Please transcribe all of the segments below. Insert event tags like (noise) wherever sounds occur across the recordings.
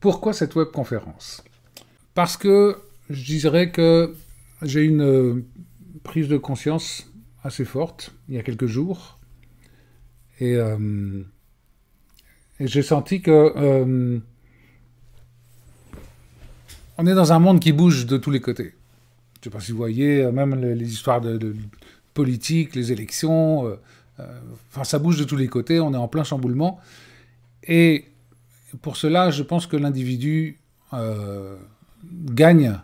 Pourquoi cette webconférence Parce que je dirais que j'ai une euh, prise de conscience assez forte il y a quelques jours. Et, euh, j'ai senti que euh, on est dans un monde qui bouge de tous les côtés. Je ne sais pas si vous voyez, même les, histoires de, politique, les élections, enfin ça bouge de tous les côtés, on est en plein chamboulement. Et pour cela, je pense que l'individu euh, gagne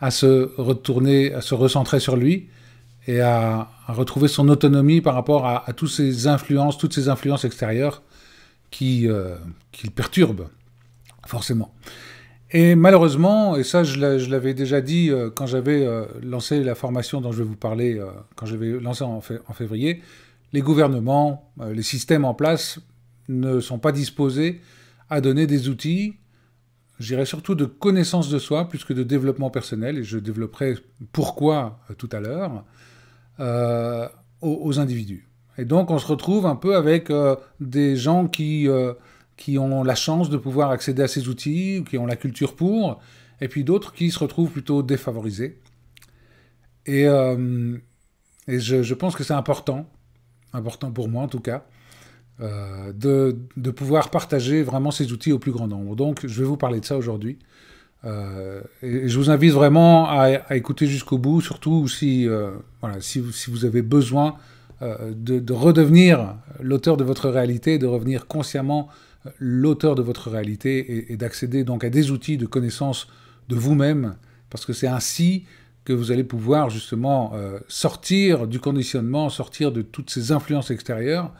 à se retourner, à se recentrer sur lui et à, retrouver son autonomie par rapport à, toutes ces influences, toutes ces influences extérieures qui, perturbe, qui le perturbent, forcément. Et malheureusement, et ça je l'avais déjà dit euh, quand j'avais euh, lancé la formation dont je vais vous parler, quand je l'avais lancé en, février, les gouvernements, les systèmes en place ne sont pas disposés à donner des outils, j'irai surtout de connaissance de soi plus que de développement personnel, et je développerai pourquoi euh, tout à l'heure, euh, aux, individus. Et donc on se retrouve un peu avec euh, des gens qui, qui ont la chance de pouvoir accéder à ces outils, qui ont la culture pour, et puis d'autres qui se retrouvent plutôt défavorisés. Et, et je, je pense que c'est important, important pour moi en tout cas, euh, de, pouvoir partager vraiment ces outils au plus grand nombre. Donc, je vais vous parler de ça aujourd'hui. Euh, et, je vous invite vraiment à, écouter jusqu'au bout, surtout si, euh, voilà, si, vous avez besoin de, redevenir l'auteur de votre réalité, de revenir consciemment l'auteur de votre réalité et, et d'accéder donc à des outils de connaissance de vous-même, parce que c'est ainsi que vous allez pouvoir justement sortir du conditionnement, sortir de toutes ces influences extérieures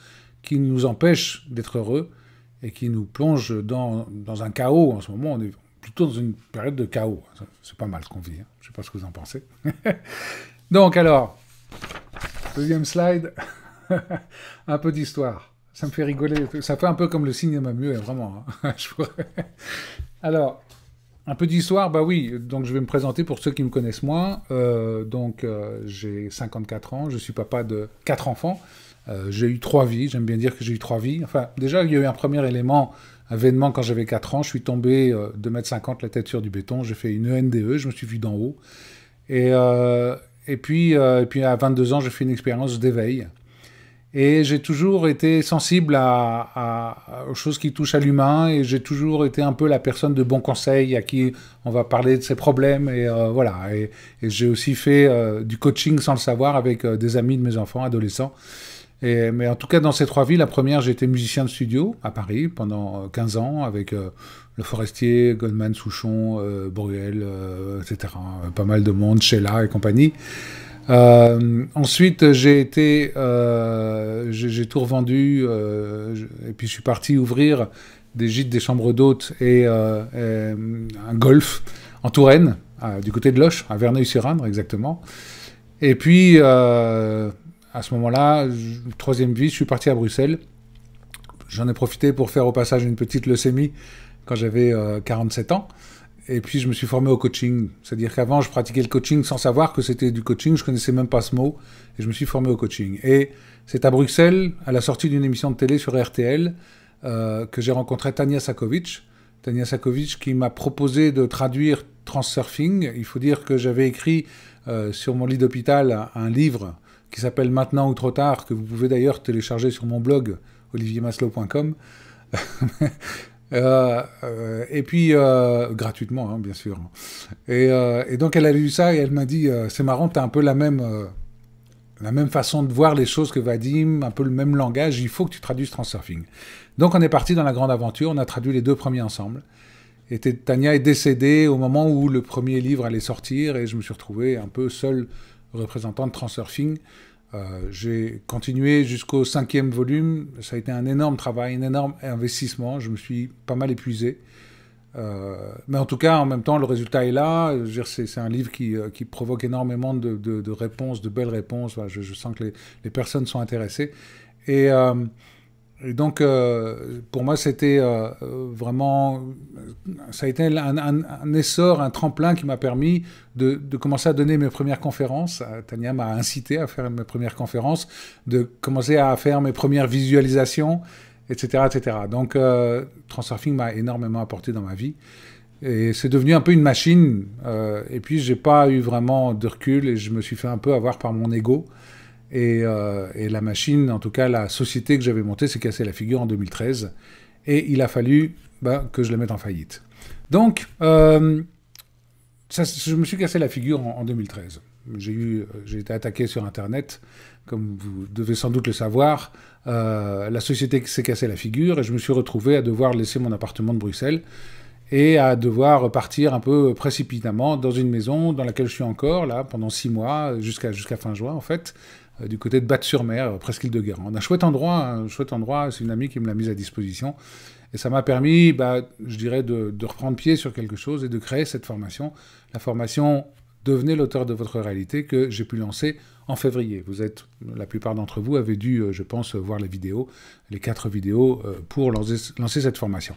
qui nous empêche d'être heureux et qui nous plonge dans, un chaos. En ce moment, on est plutôt dans une période de chaos. C'est pas mal ce qu'on vit. Hein. Je ne sais pas ce que vous en pensez. (laughs) Donc alors, deuxième slide, (laughs) un peu d'histoire. Ça me fait rigoler. Ça fait un peu comme le cinéma muet, vraiment. Hein. (laughs) alors, un peu d'histoire, bah oui. Donc je vais me présenter pour ceux qui me connaissent moins. Euh, donc euh, j'ai 54 ans, je suis papa de quatre enfants. Euh, j'ai eu trois vies, j'aime bien dire que j'ai eu trois vies. Enfin, déjà, il y a eu un premier élément, un événement quand j'avais 4 ans. Je suis tombé euh, de 2m50 la tête sur du béton, j'ai fait une ENDE, e, je me suis vu d'en haut. Et, euh, et, puis, et puis, à 22 ans, j'ai fait une expérience d'éveil. Et j'ai toujours été sensible à, aux choses qui touchent à l'humain et j'ai toujours été un peu la personne de bon conseil à qui on va parler de ses problèmes et voilà. Et, j'ai aussi fait du coaching sans le savoir avec des amis de mes enfants, adolescents mais en tout cas, dans ces trois villes, la première, j'ai été musicien de studio à Paris pendant 15 euh, ans avec euh, Le Forestier, Goldman, Souchon, euh, Bruel, etc. Pas mal de monde, Sheila et compagnie. ensuite, j'ai été, j'ai tout revendu et puis je suis parti ouvrir des gîtes, des chambres d'hôtes et, et, un golf en Touraine, du côté de Loche, à Verneuil-sur-Indre exactement. Et puis à ce moment-là, troisième vie, je suis parti à Bruxelles. J'en ai profité pour faire au passage une petite leucémie quand j'avais 47 euh, ans. Et puis je me suis formé au coaching. C'est-à-dire qu'avant, je pratiquais le coaching sans savoir que c'était du coaching. Je connaissais même pas ce mot. Et je me suis formé au coaching. Et c'est à Bruxelles, à la sortie d'une émission de télé sur RTL, euh, que j'ai rencontré Tania Sakovic. Tania Sakovic qui m'a proposé de traduire Transsurfing. Il faut dire que j'avais écrit euh, sur mon lit d'hôpital un livre qui s'appelle Maintenant ou trop tard, que vous pouvez d'ailleurs télécharger sur mon blog oliviermaslow.com. (laughs) Euh, euh, et puis, euh, gratuitement, hein, bien sûr. Euh, et, donc, elle a lu ça et elle m'a dit C'est marrant, tu as un peu la même, la même façon de voir les choses que Vadim, un peu le même langage. Il faut que tu traduises Transurfing. Donc, on est parti dans la grande aventure. On a traduit les deux premiers ensemble. Et Tania est décédée au moment où le premier livre allait sortir et je me suis retrouvé un peu seul représentant de Transurfing. Euh, j'ai continué jusqu'au cinquième volume. Ça a été un énorme travail, un énorme investissement. Je me suis pas mal épuisé. Euh, mais en tout cas, en même temps, le résultat est là. C'est un livre qui, euh, provoque énormément de, réponses, de belles réponses. je, sens que les, les personnes sont intéressées. Et et donc, euh, pour moi, c'était euh, vraiment. Ça a été un, essor, un tremplin qui m'a permis de, commencer à donner mes premières conférences. Euh, Tania m'a incité à faire mes premières conférences, de commencer à faire mes premières visualisations, etc. etc. Donc, Transurfing m'a énormément apporté dans ma vie. Et c'est devenu un peu une machine. et puis, je n'ai pas eu vraiment de recul et je me suis fait un peu avoir par mon ego. Euh, et, la machine, en tout cas la société que j'avais montée, s'est cassée la figure en 2013. Et il a fallu bah, que je la mette en faillite. Donc, euh, je me suis cassé la figure en, 2013. Euh, j'ai été attaqué sur Internet, comme vous devez sans doute le savoir. la société s'est cassée la figure et je me suis retrouvé à devoir laisser mon appartement de Bruxelles et à devoir partir un peu précipitamment dans une maison dans laquelle je suis encore là pendant six mois jusqu'à jusqu'à fin juin en fait euh, du côté de bat sur mer euh, presqu'île de Guérande. Un chouette endroit, un chouette endroit, c'est une amie qui me l'a mise à disposition. Et ça m'a permis, bah, je dirais, de, reprendre pied sur quelque chose et de créer cette formation. La formation Devenez l'auteur de votre réalité que j'ai pu lancer en février. Vous êtes, la plupart d'entre vous avez dû, euh, je pense, voir les vidéos, les quatre vidéos pour lancer cette formation.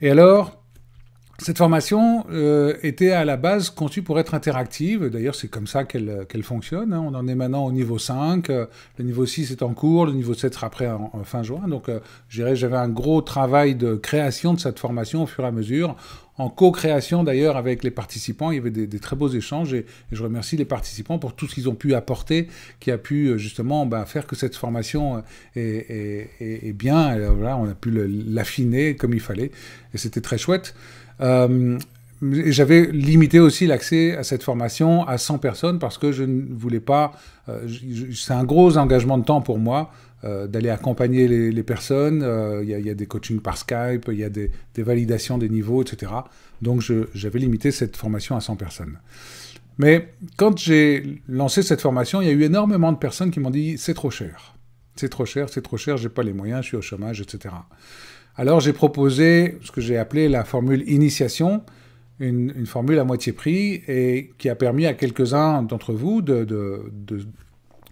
Et alors, cette formation euh, était à la base conçue pour être interactive. D'ailleurs, c'est comme ça qu'elle euh, fonctionne. Hein. On en est maintenant au niveau 5. Euh, le niveau 6 est en cours. Le niveau 7 sera prêt en, fin juin. Donc, euh, j'avais un gros travail de création de cette formation au fur et à mesure. En co-création d'ailleurs avec les participants, il y avait des, des très beaux échanges et, je remercie les participants pour tout ce qu'ils ont pu apporter, qui a pu justement bah, faire que cette formation est, est bien. Et, voilà, on a pu l'affiner comme il fallait et c'était très chouette. Euh, j'avais limité aussi l'accès à cette formation à 100 personnes parce que je ne voulais pas. Euh, c'est un gros engagement de temps pour moi euh, d'aller accompagner les, personnes. Il y, a des coachings par Skype, il y a des, des, validations des niveaux, etc. Donc j'avais limité cette formation à 100 personnes. Mais quand j'ai lancé cette formation, il y a eu énormément de personnes qui m'ont dit c'est trop cher. C'est trop cher, c'est trop cher, j'ai pas les moyens, je suis au chômage, etc. Alors j'ai proposé ce que j'ai appelé la formule initiation, une, formule à moitié prix et qui a permis à quelques-uns d'entre vous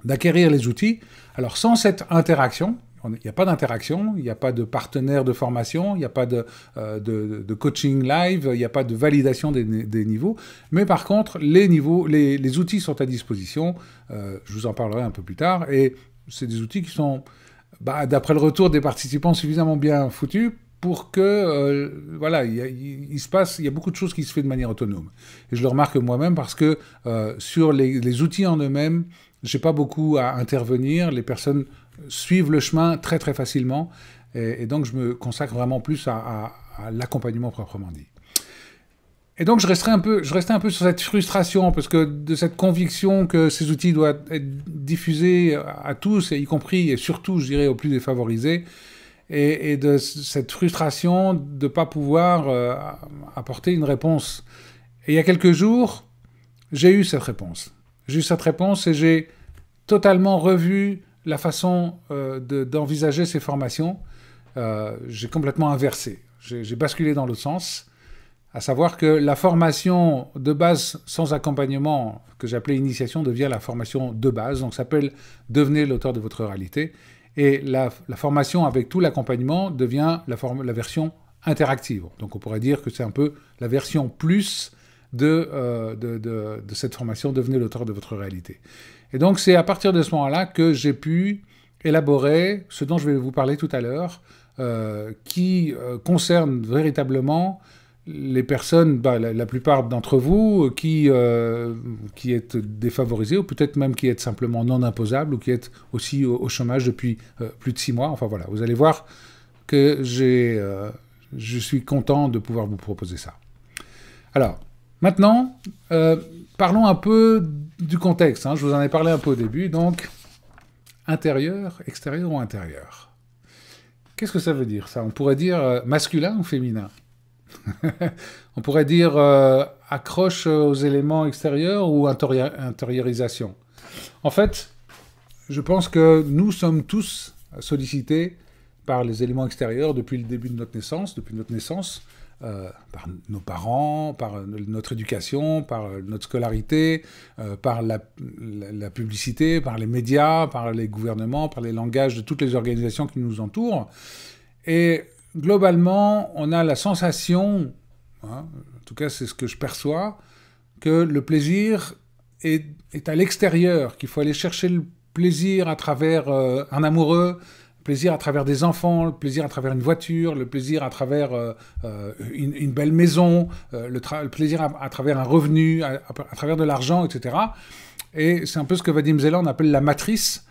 d'acquérir de, les outils. Alors sans cette interaction, il n'y a pas d'interaction, il n'y a pas de partenaire de formation, il n'y a pas de, euh, de, coaching live, il n'y a pas de validation des, niveaux. Mais par contre, les niveaux, les, outils sont à disposition. Euh, je vous en parlerai un peu plus tard. Et c'est des outils qui sont bah, d'après le retour des participants, suffisamment bien foutus pour que, euh, voilà, il, se passe, il y a beaucoup de choses qui se font de manière autonome. Et je le remarque moi-même parce que euh, sur les, outils en eux-mêmes, j'ai pas beaucoup à intervenir. Les personnes suivent le chemin très très facilement, et, donc je me consacre vraiment plus à l'accompagnement proprement dit. Et donc je resterai un peu, je restais un peu sur cette frustration parce que de cette conviction que ces outils doivent être diffusés à tous y compris et surtout, je dirais, aux plus défavorisés, et, de cette frustration de pas pouvoir euh, apporter une réponse. Et il y a quelques jours, j'ai eu cette réponse. J'ai eu cette réponse et j'ai totalement revu la façon euh, d'envisager ces formations. Euh, j'ai complètement inversé. J'ai basculé dans l'autre sens. À savoir que la formation de base sans accompagnement, que j'appelais initiation, devient la formation de base, donc s'appelle Devenez l'auteur de votre réalité. Et la, formation avec tout l'accompagnement devient la, version interactive. Donc on pourrait dire que c'est un peu la version plus de, euh, de, cette formation Devenez l'auteur de votre réalité. Et donc c'est à partir de ce moment-là que j'ai pu élaborer ce dont je vais vous parler tout à l'heure, euh, qui euh, concerne véritablement les personnes, bah, la, plupart d'entre vous, euh, qui, euh, qui êtes défavorisés, ou peut-être même qui êtes simplement non imposables, ou qui êtes aussi au, chômage depuis euh, plus de six mois, enfin voilà, vous allez voir que j'ai, je suis content de pouvoir vous proposer ça. Alors, maintenant, parlons un peu du contexte, hein. je vous en ai parlé un peu au début, donc intérieur, extérieur ou intérieur Qu'est-ce que ça veut dire ça On pourrait dire masculin ou féminin (laughs) On pourrait dire euh, accroche aux éléments extérieurs ou intériorisation. En fait, je pense que nous sommes tous sollicités par les éléments extérieurs depuis le début de notre naissance, depuis notre naissance, euh, par nos parents, par notre éducation, par notre scolarité, euh, par la, la, publicité, par les médias, par les gouvernements, par les langages de toutes les organisations qui nous entourent. Et globalement, on a la sensation, hein, en tout cas c'est ce que je perçois, que le plaisir est, à l'extérieur, qu'il faut aller chercher le plaisir à travers euh, un amoureux, le plaisir à travers des enfants, le plaisir à travers une voiture, le plaisir à travers euh, euh, une, belle maison, le, plaisir à, travers un revenu, à, travers de l'argent, etc. Et c'est un peu ce que Vadim Zeland appelle la matrice.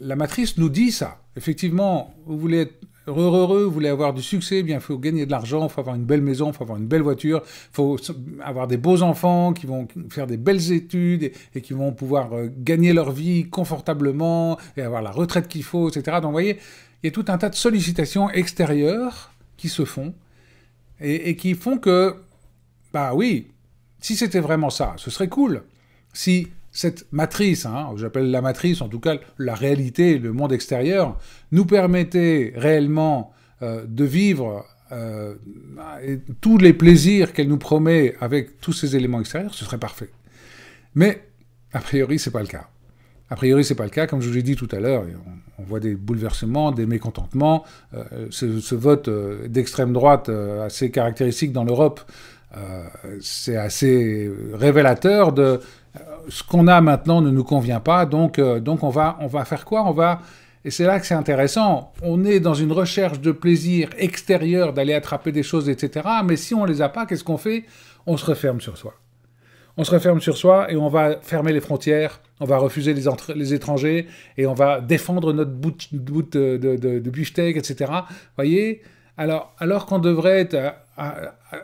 La matrice nous dit ça. Effectivement, vous voulez être heureux, heureux, voulez avoir du succès, bien, il faut gagner de l'argent, il faut avoir une belle maison, il faut avoir une belle voiture, il faut avoir des beaux enfants qui vont faire des belles études et, qui vont pouvoir euh, gagner leur vie confortablement et avoir la retraite qu'il faut, etc. Donc, vous voyez, il y a tout un tas de sollicitations extérieures qui se font et, et qui font que, bah oui, si c'était vraiment ça, ce serait cool. Si cette matrice, hein, j'appelle la matrice, en tout cas la réalité, le monde extérieur, nous permettait réellement euh, de vivre euh, bah, tous les plaisirs qu'elle nous promet avec tous ces éléments extérieurs, ce serait parfait. Mais a priori, c'est pas le cas. A priori, c'est pas le cas, comme je vous l'ai dit tout à l'heure. On, voit des bouleversements, des mécontentements. Euh, ce, vote d'extrême droite assez caractéristique dans l'Europe, c'est assez révélateur de euh, ce qu'on a maintenant ne nous convient pas, donc, euh, on, va, on va faire quoi On va et c'est là que c'est intéressant. On est dans une recherche de plaisir extérieur, d'aller attraper des choses, etc. Mais si on ne les a pas, qu'est-ce qu'on fait On se referme sur soi. On se referme sur soi et on va fermer les frontières, on va refuser les, étrangers et on va défendre notre bout, de, de, de, etc. Voyez alors, alors qu'on devrait être euh,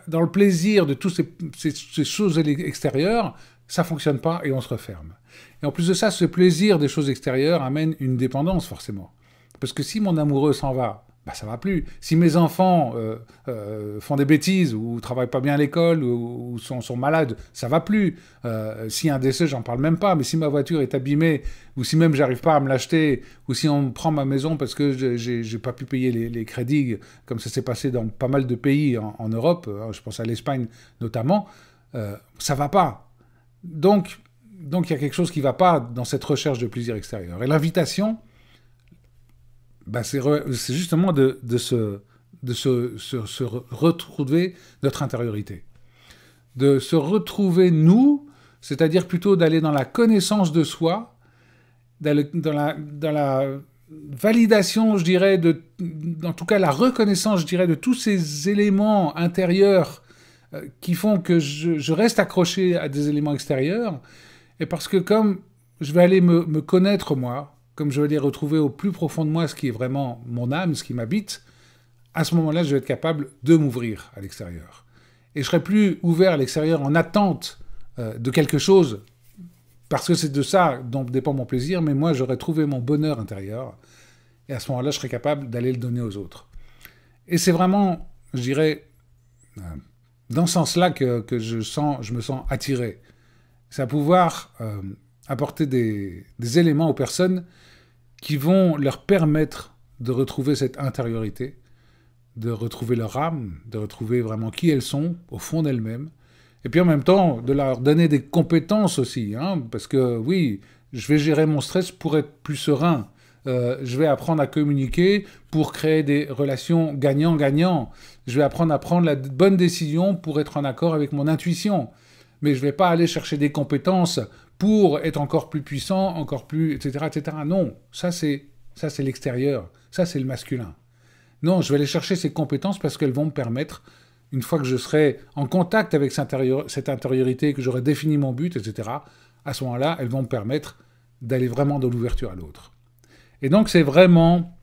dans le plaisir de toutes ces, ces choses extérieures, ça fonctionne pas et on se referme. Et en plus de ça, ce plaisir des choses extérieures amène une dépendance forcément. Parce que si mon amoureux s'en va, bah ça va plus. Si mes enfants euh, euh, font des bêtises ou travaillent pas bien à l'école ou, sont, malades, ça va plus. Euh, si un décès, j'en parle même pas. Mais si ma voiture est abîmée ou si même j'arrive pas à me l'acheter ou si on prend ma maison parce que j'ai pas pu payer les, crédits, comme ça s'est passé dans pas mal de pays en, Europe, hein, je pense à l'Espagne notamment, ça va pas. Donc, donc il y a quelque chose qui ne va pas dans cette recherche de plaisir extérieur. Et l'invitation, bah, c'est justement de, se, retrouver notre intériorité. De se retrouver nous, c'est-à-dire plutôt d'aller dans la connaissance de soi, dans la, validation, je dirais, de, en tout cas la reconnaissance, je dirais, de tous ces éléments intérieurs euh, qui font que je, reste accroché à des éléments extérieurs, et parce que comme je vais aller me, connaître moi, comme je vais aller retrouver au plus profond de moi ce qui est vraiment mon âme, ce qui m'habite, à ce moment-là, je vais être capable de m'ouvrir à l'extérieur. Et je serai plus ouvert à l'extérieur en attente euh, de quelque chose, parce que c'est de ça dont dépend mon plaisir, mais moi, j'aurai trouvé mon bonheur intérieur, et à ce moment-là, je serai capable d'aller le donner aux autres. Et c'est vraiment, je dirais, euh, dans ce sens-là que, je, sens, je me sens attiré. C'est à pouvoir euh, apporter des, éléments aux personnes qui vont leur permettre de retrouver cette intériorité, de retrouver leur âme, de retrouver vraiment qui elles sont au fond d'elles-mêmes, et puis en même temps de leur donner des compétences aussi, hein, parce que oui, je vais gérer mon stress pour être plus serein, euh, je vais apprendre à communiquer pour créer des relations gagnant-gagnant. Je vais apprendre à prendre la bonne décision pour être en accord avec mon intuition. Mais je ne vais pas aller chercher des compétences pour être encore plus puissant, encore plus, etc., etc. Non, ça c'est ça c'est l'extérieur, ça c'est le masculin. Non, je vais aller chercher ces compétences parce qu'elles vont me permettre, une fois que je serai en contact avec cette intériorité, que j'aurai défini mon but, etc., à ce moment-là, elles vont me permettre d'aller vraiment de l'ouverture à l'autre. Et donc c'est vraiment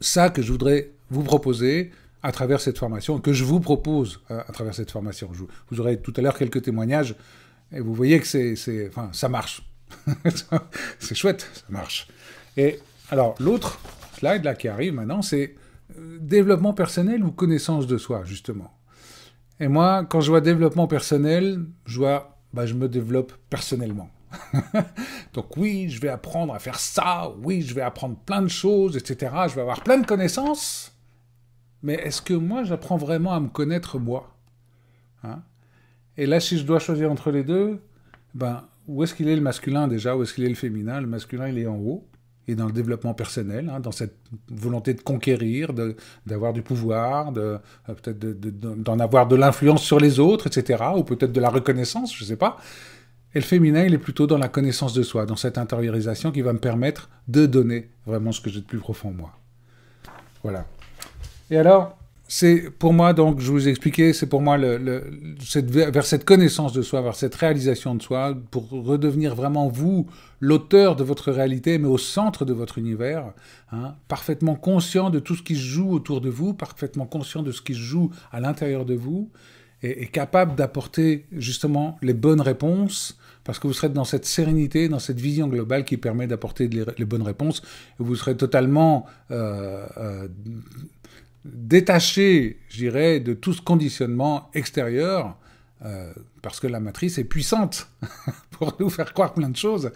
ça que je voudrais vous proposer à travers cette formation, que je vous propose euh, à, travers cette formation. vous aurez tout à l'heure quelques témoignages, et vous voyez que c'est, enfin, ça marche. (laughs) c'est chouette, ça marche. Et alors l'autre slide là qui arrive maintenant, c'est euh, développement personnel ou connaissance de soi, justement. Et moi, quand je vois développement personnel, je vois, bah, je me développe personnellement. (laughs) Donc oui, je vais apprendre à faire ça, oui, je vais apprendre plein de choses, etc. Je vais avoir plein de connaissances. Mais est-ce que moi, j'apprends vraiment à me connaître moi hein Et là, si je dois choisir entre les deux, ben, où est-ce qu'il est le masculin déjà Où est-ce qu'il est le féminin Le masculin, il est en haut, et dans le développement personnel, hein, dans cette volonté de conquérir, d'avoir du pouvoir, de, euh, peut-être d'en avoir de l'influence sur les autres, etc. Ou peut-être de la reconnaissance, je ne sais pas. Et le féminin, il est plutôt dans la connaissance de soi, dans cette intériorisation qui va me permettre de donner vraiment ce que j'ai de plus profond en moi. Voilà. Et alors, c'est pour moi, donc, je vous expliqué, c'est pour moi le, vers cette connaissance de soi, vers cette réalisation de soi, pour redevenir vraiment vous, l'auteur de votre réalité, mais au centre de votre univers, hein, parfaitement conscient de tout ce qui se joue autour de vous, parfaitement conscient de ce qui se joue à l'intérieur de vous, et, et capable d'apporter justement les bonnes réponses parce que vous serez dans cette sérénité, dans cette vision globale qui permet d'apporter les, bonnes réponses, vous serez totalement euh, euh, détaché, je de tout ce conditionnement extérieur, euh, parce que la matrice est puissante (laughs) pour nous faire croire plein de choses.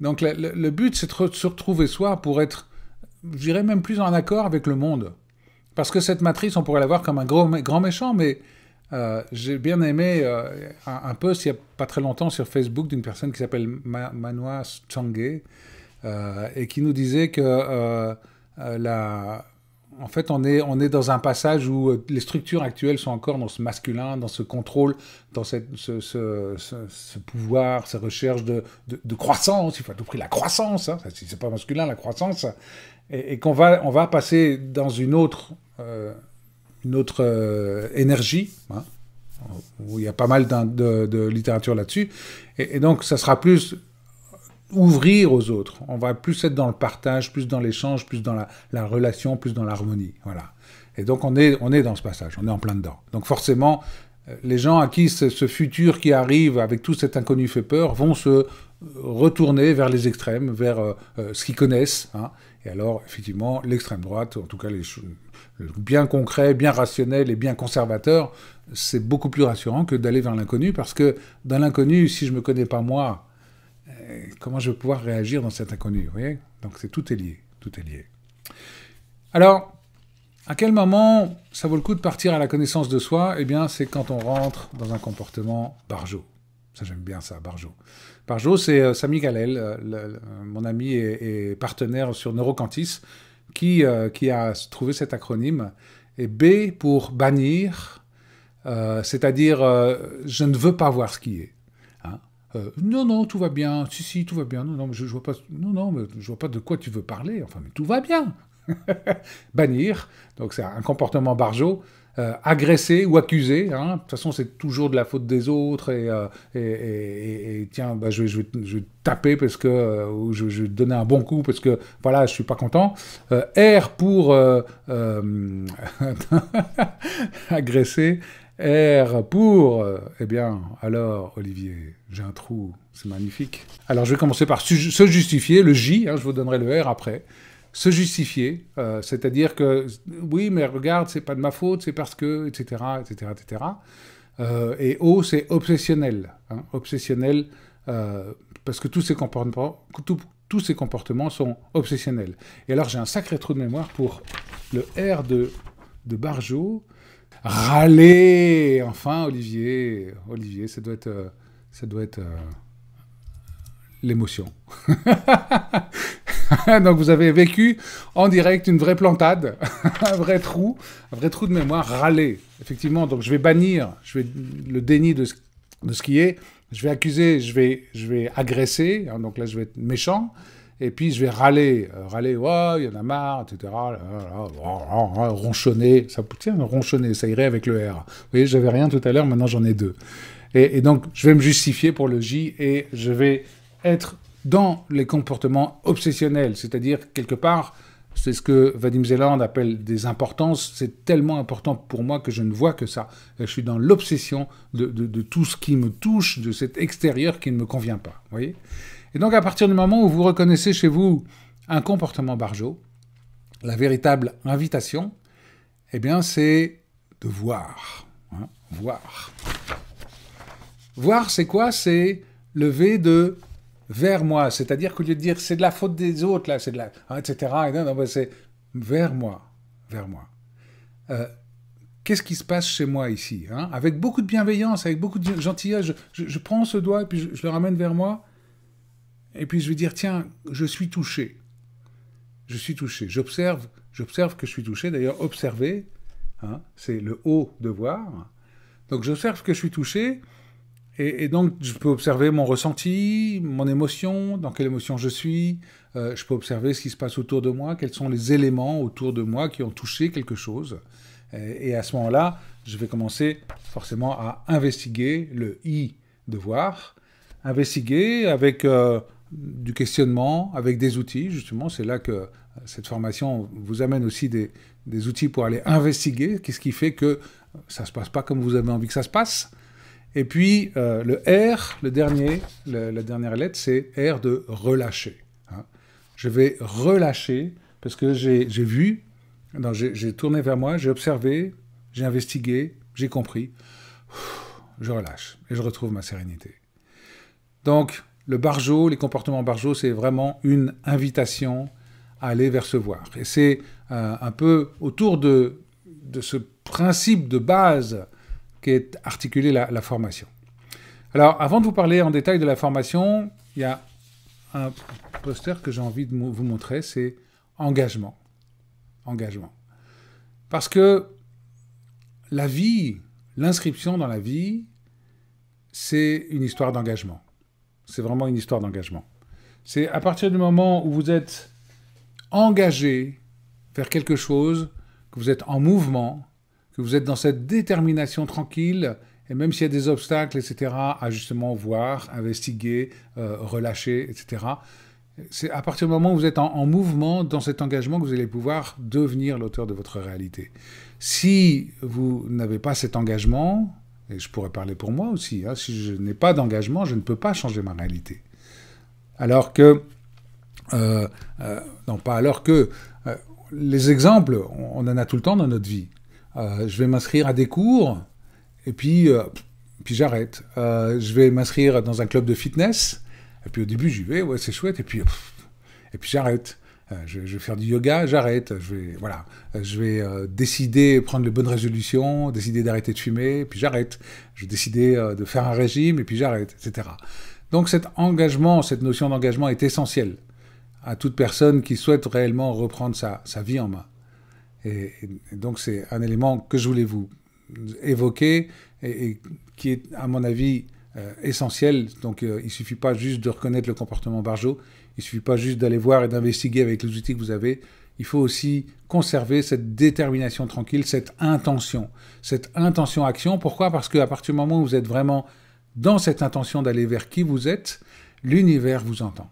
Donc le, but, c'est de se retrouver soi pour être, je même plus en accord avec le monde. Parce que cette matrice, on pourrait la voir comme un gros, grand méchant, mais euh, j'ai bien aimé euh, un, post il n'y a pas très longtemps sur Facebook d'une personne qui s'appelle Ma Manoa euh, et qui nous disait que la... en fait on est, on est dans un passage où les structures actuelles sont encore dans ce masculin, dans ce contrôle, dans cette, ce, pouvoir, cette recherche de, de, croissance, il faut à tout prix la croissance, hein, si c'est pas masculin la croissance, et, et qu'on va, on va passer dans une autre une autre euh, énergie, hein, où il y a pas mal de, littérature là-dessus. Et, donc, ça sera plus ouvrir aux autres. On va plus être dans le partage, plus dans l'échange, plus dans la, relation, plus dans l'harmonie. Voilà. Et donc, on est, on est dans ce passage, on est en plein dedans. Donc, forcément, euh, les gens à qui ce, futur qui arrive avec tout cet inconnu fait peur vont se retourner vers les extrêmes, vers euh, ce qu'ils connaissent. Hein, et alors, effectivement, l'extrême droite, en tout cas les, choses bien concret, bien rationnel et bien conservateur, c'est beaucoup plus rassurant que d'aller vers l'inconnu, parce que dans l'inconnu, si je ne me connais pas moi, euh, comment je vais pouvoir réagir dans cet inconnu Vous voyez Donc c'est tout est lié, tout est lié. Alors, à quel moment ça vaut le coup de partir à la connaissance de soi Eh bien, c'est quand on rentre dans un comportement barjot. Ça, j'aime bien ça, barjot par c'est euh, Sami Galel, euh, mon ami et, partenaire sur Neurocantis, euh, qui, a trouvé cet acronyme. Et B pour bannir, c'est-à-dire je ne veux pas voir ce qui est. Hein. non, non, tout va bien. Si, si, tout va bien. Non, non, je, ne vois pas. Non, non, mais je vois pas de quoi tu veux parler. Enfin, mais tout va bien. (laughs) Bannir. Donc c'est un comportement Barjo. Euh, agresser ou accusé. Hein. De toute façon, c'est toujours de la faute des autres. Et, euh, tiens, bah, je, vais, je, taper parce que euh, je, vais donner un bon coup parce que voilà, je suis pas content. R pour (laughs) agresser R pour eh bien alors Olivier, j'ai un trou, c'est magnifique. Alors je vais commencer par se justifier. Le J, hein, je vous donnerai le R après se justifier, euh, c'est-à-dire que oui, mais regarde, c'est pas de ma faute, c'est parce que, etc., etc., etc. et euh, O, oh, c'est obsessionnel, hein, obsessionnel, euh, parce que tous ces comportements, tous ces comportements sont obsessionnels. Et alors j'ai un sacré trou de mémoire pour le R de de Barjot. Râler, enfin Olivier, Olivier, ça doit être, ça doit être l'émotion. (laughs) (laughs) Donc vous avez vécu en direct une vraie plantade, (laughs) un vrai trou, un vrai trou de mémoire râlé, effectivement. Donc je vais bannir, je vais le déni de ce, de ce qui est, je vais accuser, je vais, je vais agresser, hein, donc là je vais être méchant, et puis je vais râler, euh, râler, il y en a marre, etc. ronchonner, ça, tiens, ronchonner, ça irait avec le R. Vous voyez, j'avais rien tout à l'heure, maintenant j'en ai deux. Et, et donc je vais me justifier pour le J et je vais être dans les comportements obsessionnels, c'est-à-dire quelque part, c'est ce que Vadim Zeland appelle des importances, c'est tellement important pour moi que je ne vois que ça. Euh, je suis dans l'obsession de, tout ce qui me touche, de cet extérieur qui ne me convient pas. Voyez Et donc à partir du moment où vous reconnaissez chez vous un comportement barjo, la véritable invitation, eh bien c'est de voir. Hein, voir. Voir, c'est quoi C'est lever de vers moi. C'est-à-dire qu'au lieu de dire c'est de la faute des autres, là, c'est de la. Hein, etc. non, non, c'est vers moi. Vers moi. Euh, qu'est-ce qui se passe chez moi ici hein? Avec beaucoup de bienveillance, avec beaucoup de gentillesse, je, je, prends ce doigt et puis je, le ramène vers moi. Et puis je vais dire tiens, je suis touché. Je suis touché. J'observe, j'observe que je suis touché. D'ailleurs, observer, hein, c'est le haut de voir. Donc j'observe que je suis touché. Et, donc, je peux observer mon ressenti, mon émotion, dans quelle émotion je suis. Euh, je peux observer ce qui se passe autour de moi, quels sont les éléments autour de moi qui ont touché quelque chose. Euh, et, à ce moment-là, je vais commencer forcément à investiguer le I de voir. Investiguer avec euh, du questionnement, avec des outils, justement. C'est là que cette formation vous amène aussi des, des outils pour aller investiguer. Qu'est-ce qui fait que ça ne se passe pas comme vous avez envie que ça se passe et puis euh, le R, le dernier, la dernière lettre, c'est R de relâcher. Hein. Je vais relâcher parce que j'ai vu, j'ai tourné vers moi, j'ai observé, j'ai investigué, j'ai compris. je relâche et je retrouve ma sérénité. Donc le barjo, les comportements barjo, c'est vraiment une invitation à aller vers ce voir. Et c'est euh, un peu autour de, de, ce principe de base est articulée la, la, formation. Alors, avant de vous parler en détail de la formation, il y a un poster que j'ai envie de vous montrer, c'est engagement. Engagement. Parce que la vie, l'inscription dans la vie, c'est une histoire d'engagement. C'est vraiment une histoire d'engagement. C'est à partir du moment où vous êtes engagé vers quelque chose, que vous êtes en mouvement, que vous êtes dans cette détermination tranquille, et même s'il y a des obstacles, etc., à justement voir, investiguer, euh, relâcher, etc., c'est à partir du moment où vous êtes en, mouvement dans cet engagement que vous allez pouvoir devenir l'auteur de votre réalité. Si vous n'avez pas cet engagement, et je pourrais parler pour moi aussi, hein, si je n'ai pas d'engagement, je ne peux pas changer ma réalité. Alors que, euh, euh, non pas alors que, les exemples, on en a tout le temps dans notre vie. Euh, je vais m'inscrire à des cours et puis, euh, puis j'arrête. Euh, je vais m'inscrire dans un club de fitness. Et puis au début, j'y vais, ouais, c'est chouette. Et puis, et puis j'arrête. Je, vais faire du yoga, j'arrête. Je vais, voilà, je vais décider, prendre les bonnes résolutions, décider d'arrêter de fumer, puis j'arrête. Je vais décider de faire un régime, et puis j'arrête, etc. Donc cet engagement, cette notion d'engagement est essentielle à toute personne qui souhaite réellement reprendre sa, sa vie en main. Et, donc c'est un élément que je voulais vous évoquer et, qui est, à mon avis, euh, essentiel. Donc euh, il ne suffit pas juste de reconnaître le comportement Barjot, il ne suffit pas juste d'aller voir et d'investiguer avec les outils que vous avez. Il faut aussi conserver cette détermination tranquille, cette intention, cette intention-action. Pourquoi Parce qu'à partir du moment où vous êtes vraiment dans cette intention d'aller vers qui vous êtes, l'univers vous entend.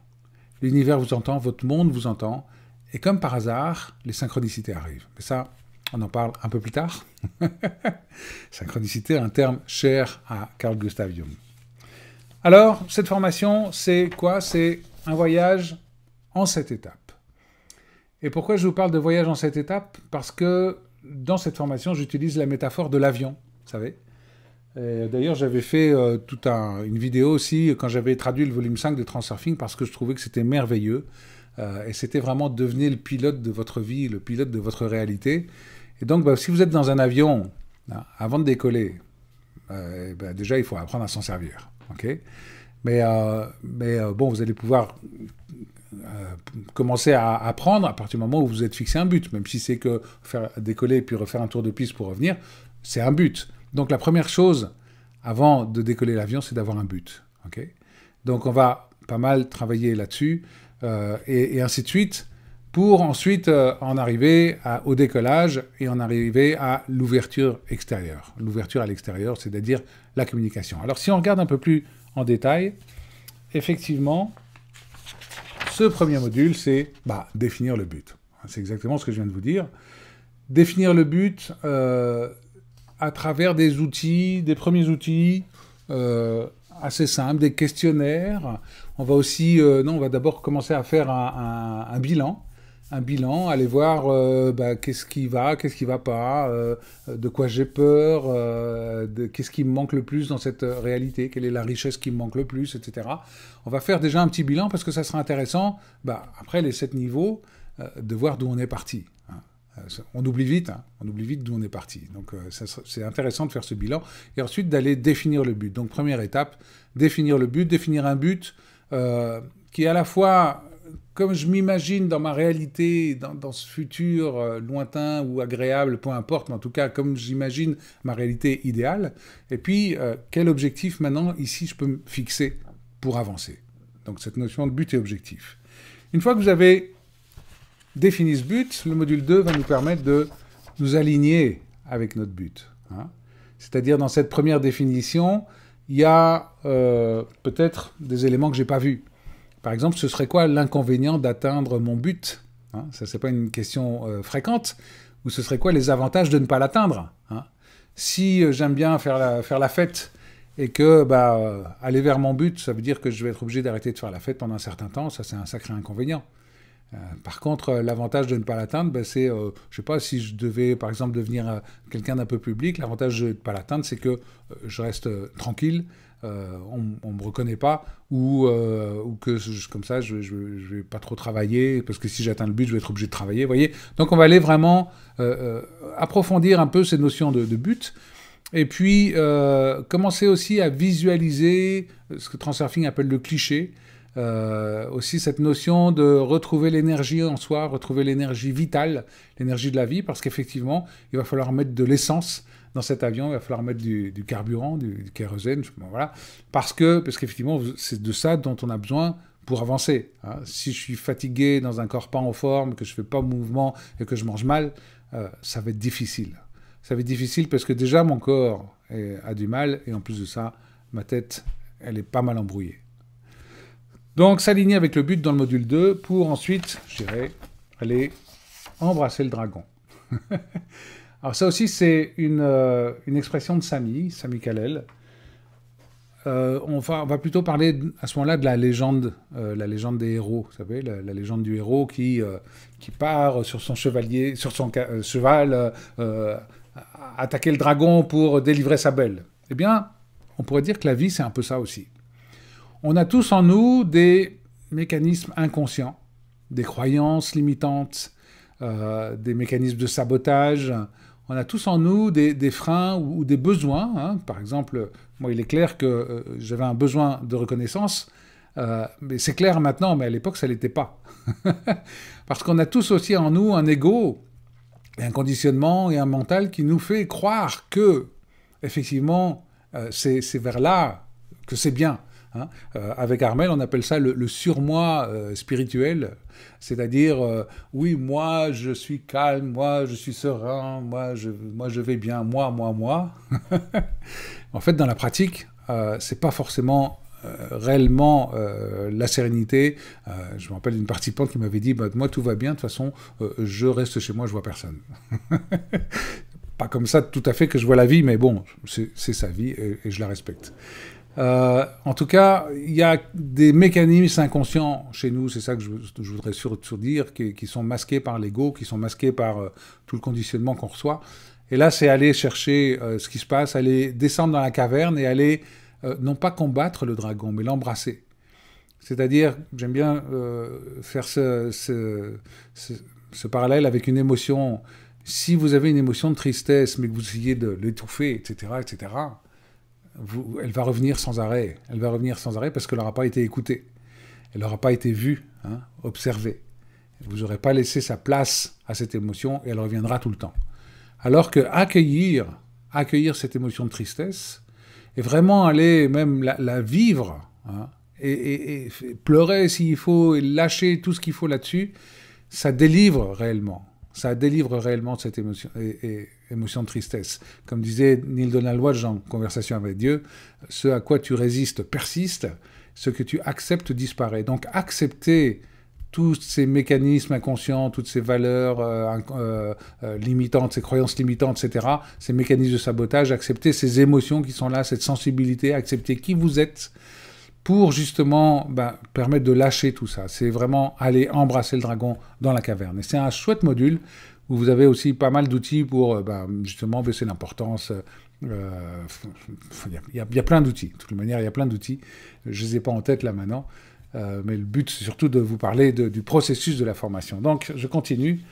L'univers vous entend, votre monde vous entend, et comme par hasard, les synchronicités arrivent. Mais ça, on en parle un peu plus tard. (laughs) Synchronicité, un terme cher à Carl Gustav Jung. Alors, cette formation, c'est quoi C'est un voyage en cette étape. Et pourquoi je vous parle de voyage en cette étape Parce que dans cette formation, j'utilise la métaphore de l'avion, vous savez. D'ailleurs, j'avais fait euh, toute une vidéo aussi quand j'avais traduit le volume 5 de Transurfing parce que je trouvais que c'était merveilleux euh, et c'était vraiment devenir le pilote de votre vie, le pilote de votre réalité. Et donc, bah, si vous êtes dans un avion, hein, avant de décoller, euh, bah, déjà, il faut apprendre à s'en servir. mais euh, mais bon, vous allez pouvoir commencer à apprendre à partir du moment où vous êtes fixé un but. Même si c'est que faire décoller et puis refaire un tour de piste pour revenir, c'est un but. Donc la première chose avant de décoller l'avion, c'est d'avoir un but. Donc on va pas mal travailler là-dessus. Euh, et, ainsi de suite, pour ensuite euh, en arriver à, au décollage et en arriver à l'ouverture extérieure. L'ouverture à l'extérieur, c'est-à-dire la communication. Alors si on regarde un peu plus en détail, effectivement, ce premier module, c'est bah, définir le but. C'est exactement ce que je viens de vous dire. Définir le but euh, à travers des outils, des premiers outils, assez simple, des questionnaires. On va aussi, euh, non, on va d'abord commencer à faire un, bilan. Un bilan, aller voir euh, bah, qu'est-ce qui va, qu'est-ce qui va pas, euh, de quoi j'ai peur, de, qu'est-ce qui me manque le plus dans cette réalité, quelle est la richesse qui me manque le plus, etc. On va faire déjà un petit bilan parce que ça sera intéressant, bah, après les sept niveaux, de voir d'où on est parti. Euh, on oublie vite, hein. on oublie vite d'où on est parti. Donc euh, c'est intéressant de faire ce bilan et ensuite d'aller définir le but. Donc première étape, définir le but, définir un but euh, qui est à la fois comme je m'imagine dans ma réalité, dans, ce futur lointain ou agréable, peu importe, mais en tout cas comme j'imagine ma réalité idéale. Et puis quel objectif maintenant ici je peux me fixer pour avancer. Donc cette notion de but et objectif. Une fois que vous avez défini ce but, le module 2 va nous permettre de nous aligner avec notre but. Hein. C'est-à-dire, dans cette première définition, il y a euh, peut-être des éléments que j'ai pas vus. Par exemple, ce serait quoi l'inconvénient d'atteindre mon but hein? Ça, ce n'est pas une question euh, fréquente. Ou ce serait quoi les avantages de ne pas l'atteindre hein? Si euh, j'aime bien faire la, faire la fête et que bah, aller vers mon but, ça veut dire que je vais être obligé d'arrêter de faire la fête pendant un certain temps, ça c'est un sacré inconvénient. Euh, par contre, euh, l'avantage de ne pas l'atteindre, ben, c'est, je euh, je sais pas, si je devais par exemple devenir quelqu'un d'un peu public, l'avantage de ne pas l'atteindre, c'est que je reste tranquille, on ne me reconnaît pas, ou, que comme ça, je ne vais pas trop travailler, parce que si j'atteins le but, je vais être obligé de travailler, voyez. Donc on va aller vraiment approfondir un peu ces notions de, de but. Et puis, commencer aussi à visualiser ce que Transurfing appelle le cliché, euh, aussi cette notion de retrouver l'énergie en soi, retrouver l'énergie vitale, l'énergie de la vie, parce qu'effectivement, il va falloir mettre de l'essence dans cet avion, il va falloir mettre du, carburant, du, kérosène, voilà, parce que parce qu'effectivement, c'est de ça dont on a besoin pour avancer. Hein. Si je suis fatigué dans un corps pas en forme, que je fais pas mouvement et que je mange mal, euh, ça va être difficile. Ça va être difficile parce que déjà mon corps a du mal et en plus de ça, ma tête, elle est pas mal embrouillée. Donc s'aligner avec le but dans le module 2 pour ensuite, je dirais, aller embrasser le dragon. (laughs) Alors ça aussi, c'est une, euh, expression de Samy, Samy Kalel. Euh, on, va, plutôt parler à ce moment-là de la légende, euh, la légende des héros, vous savez, la, légende du héros qui, qui part sur son chevalier, sur son cheval, attaquer le dragon pour délivrer sa belle. Eh bien, on pourrait dire que la vie, c'est un peu ça aussi. On a tous en nous des mécanismes inconscients, des croyances limitantes, euh, des mécanismes de sabotage. On a tous en nous des, freins ou, des besoins. Hein. Par exemple, moi, il est clair que euh, j'avais un besoin de reconnaissance. Euh, mais c'est clair maintenant, mais à l'époque, ça ne l'était pas. (laughs) Parce qu'on a tous aussi en nous un ego, un conditionnement et un mental qui nous fait croire que, effectivement, c'est vers là que c'est bien. Hein. Euh, avec Armel, on appelle ça le, surmoi euh, spirituel, c'est-à-dire euh, oui, moi je suis calme, moi je suis serein, moi je, moi je vais bien, moi, moi, moi. (laughs) en fait, dans la pratique, c'est pas forcément réellement la sérénité. je me rappelle d'une participante qui m'avait dit bah, Moi, tout va bien, de toute façon, je reste chez moi, je vois personne. (laughs) Pas comme ça tout à fait que je vois la vie, mais bon, c'est sa vie et je la respecte. Euh, en tout cas, il y a des mécanismes inconscients chez nous, c'est ça que je, voudrais surtout dire, qui, sont masqués par l'ego, qui sont masqués par euh, tout le conditionnement qu'on reçoit. Et là, c'est aller chercher euh, ce qui se passe, aller descendre dans la caverne et aller, non pas combattre le dragon, mais l'embrasser. C'est-à-dire, j'aime bien faire ce, ce, ce, ce, parallèle avec une émotion. Si vous avez une émotion de tristesse, mais que vous essayez de l'étouffer, etc., etc., elle va revenir sans arrêt. Elle va revenir sans arrêt parce qu'elle n'aura pas été écoutée. Elle n'aura pas été vue, hein, observée. Vous n'aurez pas laissé sa place à cette émotion et elle reviendra tout le temps. Alors que accueillir, accueillir cette émotion de tristesse et vraiment aller même la, vivre hein, et pleurer s'il faut et lâcher tout ce qu'il faut là-dessus, ça délivre réellement ça délivre réellement cette émotion, de tristesse. Comme disait Neil Donald Walsh en Conversation avec Dieu, ce à quoi tu résistes persiste, ce que tu acceptes disparaît. Donc accepter tous ces mécanismes inconscients, toutes ces valeurs euh, euh, euh, limitantes, ces croyances limitantes, etc., ces mécanismes de sabotage, accepter ces émotions qui sont là, cette sensibilité, accepter qui vous êtes, pour justement ben, permettre de lâcher tout ça. C'est vraiment aller embrasser le dragon dans la caverne. Et c'est un chouette module où vous avez aussi pas mal d'outils pour euh, ben, justement baisser l'importance. Euh, il y, a plein d'outils. De toute manière, il y a plein d'outils. Je ne les ai pas en tête là maintenant. Euh, mais le but, c'est surtout de vous parler du processus de la formation. Donc, je continue.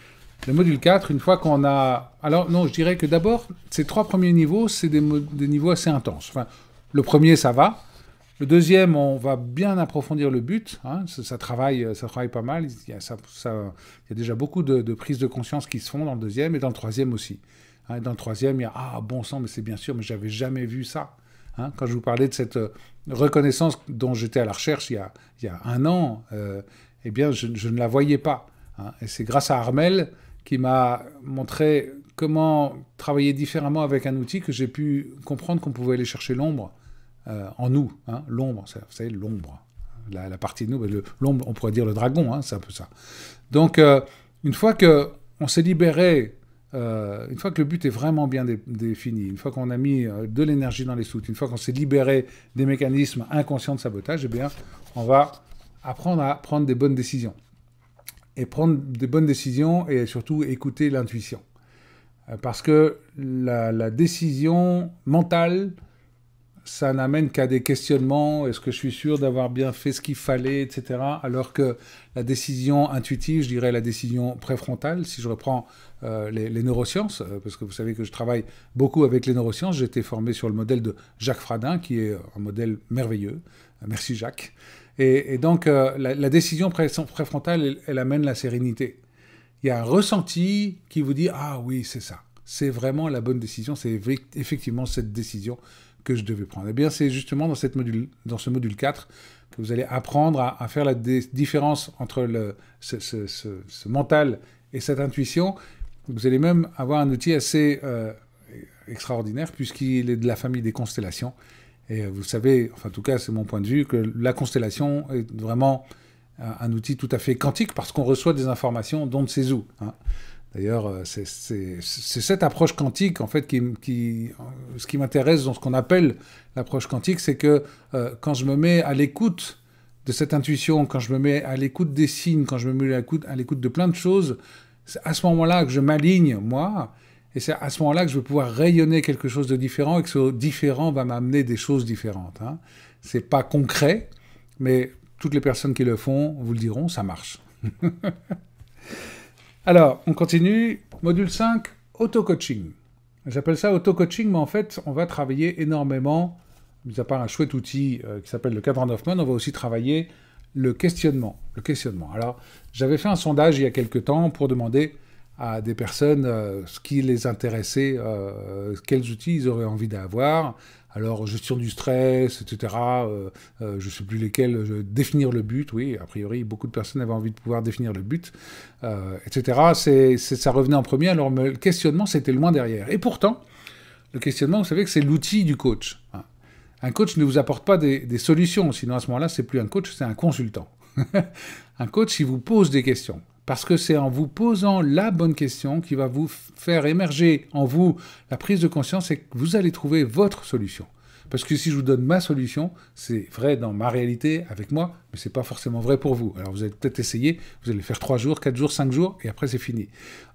Le module 4, une fois qu'on a... Alors non, je dirais que d'abord, ces trois premiers niveaux, c'est des, des, niveaux assez intenses. Enfin, le premier, ça va. Le deuxième, on va bien approfondir le but. Hein. ça, travaille, ça travaille pas mal. Il y a, ça, déjà beaucoup de, prises de conscience qui se font dans le deuxième et dans le troisième aussi. Hein. dans le troisième, il y a Ah, bon sang, mais c'est bien sûr, mais j'avais jamais vu ça. Hein. quand je vous parlais de cette euh, reconnaissance dont j'étais à la recherche il y a, un an, euh, eh bien, je, je, ne la voyais pas. et c'est grâce à Armel qui m'a montré comment travailler différemment avec un outil que j'ai pu comprendre qu'on pouvait aller chercher l'ombre euh, en nous. Hein, l'ombre, vous savez, l'ombre. La, partie de nous, l'ombre, on pourrait dire le dragon, hein, c'est un peu ça. Donc, euh, une fois que on s'est libéré, euh, une fois que le but est vraiment bien défini, une fois qu'on a mis de l'énergie dans les soutes, une fois qu'on s'est libéré des mécanismes inconscients de sabotage, eh bien, on va apprendre à prendre des bonnes décisions. Et prendre des bonnes décisions et surtout écouter l'intuition. Parce que la décision mentale ça n'amène qu'à des questionnements. Est-ce que je suis sûr d'avoir bien fait ce qu'il fallait, etc. Alors que la décision intuitive, je dirais la décision préfrontale, si je reprends euh, les, neurosciences, euh, parce que vous savez que je travaille beaucoup avec les neurosciences, j'ai été formé sur le modèle de Jacques Fradin, qui est euh, un modèle merveilleux. Merci Jacques. Et, donc la, décision préfrontale, elle amène la sérénité. Il y a un ressenti qui vous dit, ah oui, c'est ça. C'est vraiment la bonne décision, c'est effectivement cette décision que je devais prendre Eh bien, c'est justement dans, cette module, dans ce module 4 que vous allez apprendre à, faire la différence entre le, ce, mental et cette intuition. Vous allez même avoir un outil assez euh, extraordinaire puisqu'il est de la famille des constellations. Et euh, vous savez, enfin en tout cas c'est mon point de vue, que la constellation est vraiment un outil tout à fait quantique parce qu'on reçoit des informations d'on ne sait où. Hein. D'ailleurs, euh, c'est cette approche quantique, en fait, qui, euh, ce qui m'intéresse dans ce qu'on appelle l'approche quantique, c'est que euh, quand je me mets à l'écoute de cette intuition, quand je me mets à l'écoute des signes, quand je me mets à l'écoute de plein de choses, c'est à ce moment-là que je m'aligne, moi, et c'est à ce moment-là que je vais pouvoir rayonner quelque chose de différent et que ce différent va m'amener des choses différentes. Hein. C'est pas concret, mais toutes les personnes qui le font vous le diront, ça marche. (laughs) Alors, on continue. Module 5, auto-coaching. J'appelle ça auto-coaching, mais en fait, on va travailler énormément, mis à part un chouette outil euh, qui s'appelle le cadran Hoffman, on va aussi travailler le questionnement. Le questionnement. Alors, j'avais fait un sondage il y a quelques temps pour demander à des personnes euh, ce qui les intéressait, euh, quels outils ils auraient envie d'avoir. Alors, gestion du stress, etc. Euh, euh, je ne sais plus lesquels. définir le but, oui. A priori, beaucoup de personnes avaient envie de pouvoir définir le but, euh, etc. ça revenait en premier. Alors, le questionnement, c'était le loin derrière. Et pourtant, le questionnement, vous savez que c'est l'outil du coach. Hein. Un coach ne vous apporte pas des, solutions. Sinon, à ce moment-là, c'est plus un coach, c'est un consultant. (laughs) un coach, il vous pose des questions. Parce que c'est en vous posant la bonne question qui va vous faire émerger en vous la prise de conscience et que vous allez trouver votre solution. Parce que si je vous donne ma solution, c'est vrai dans ma réalité avec moi, mais c'est pas forcément vrai pour vous. Alors vous allez peut-être essayer, vous allez faire 3 jours, 4 jours, 5 jours, et après c'est fini.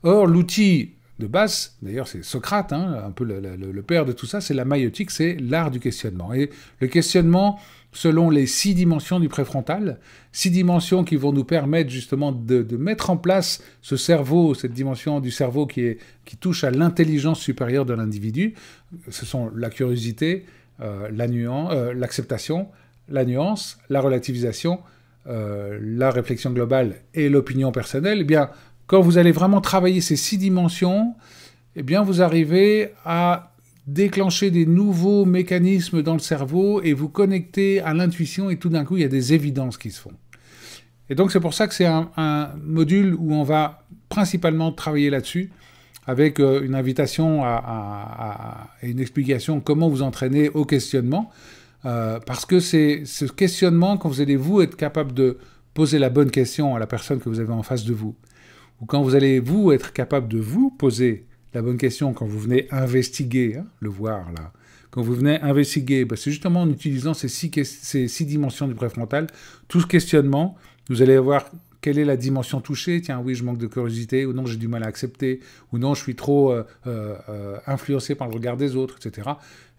Or, l'outil de base, d'ailleurs c'est Socrate, hein, un peu le, le, père de tout ça, c'est la maïotique, c'est l'art du questionnement. Et le questionnement, selon les six dimensions du préfrontal, six dimensions qui vont nous permettre justement de, mettre en place ce cerveau, cette dimension du cerveau qui, touche à l'intelligence supérieure de l'individu. Ce sont la curiosité, euh, euh, l'acceptation, la, nuance, la relativisation, euh, la réflexion globale et l'opinion personnelle. Eh bien, quand vous allez vraiment travailler ces six dimensions, eh bien, vous arrivez à déclencher des nouveaux mécanismes dans le cerveau et vous connecter à l'intuition et tout d'un coup il y a des évidences qui se font. Et donc c'est pour ça que c'est un, module où on va principalement travailler là-dessus avec euh, une invitation à, une explication comment vous entraîner au questionnement. Euh, parce que c'est ce questionnement, quand vous allez vous être capable de poser la bonne question à la personne que vous avez en face de vous, ou quand vous allez vous être capable de vous poser la bonne question quand vous venez investiguer, hein, le voir là, quand vous venez investiguer, bah, c'est justement en utilisant ces six, dimensions du préfrontal, tout ce questionnement, vous allez voir quelle est la dimension touchée Tiens, oui, je manque de curiosité, ou non, j'ai du mal à accepter, ou non, je suis trop euh, euh, euh, influencé par le regard des autres, etc.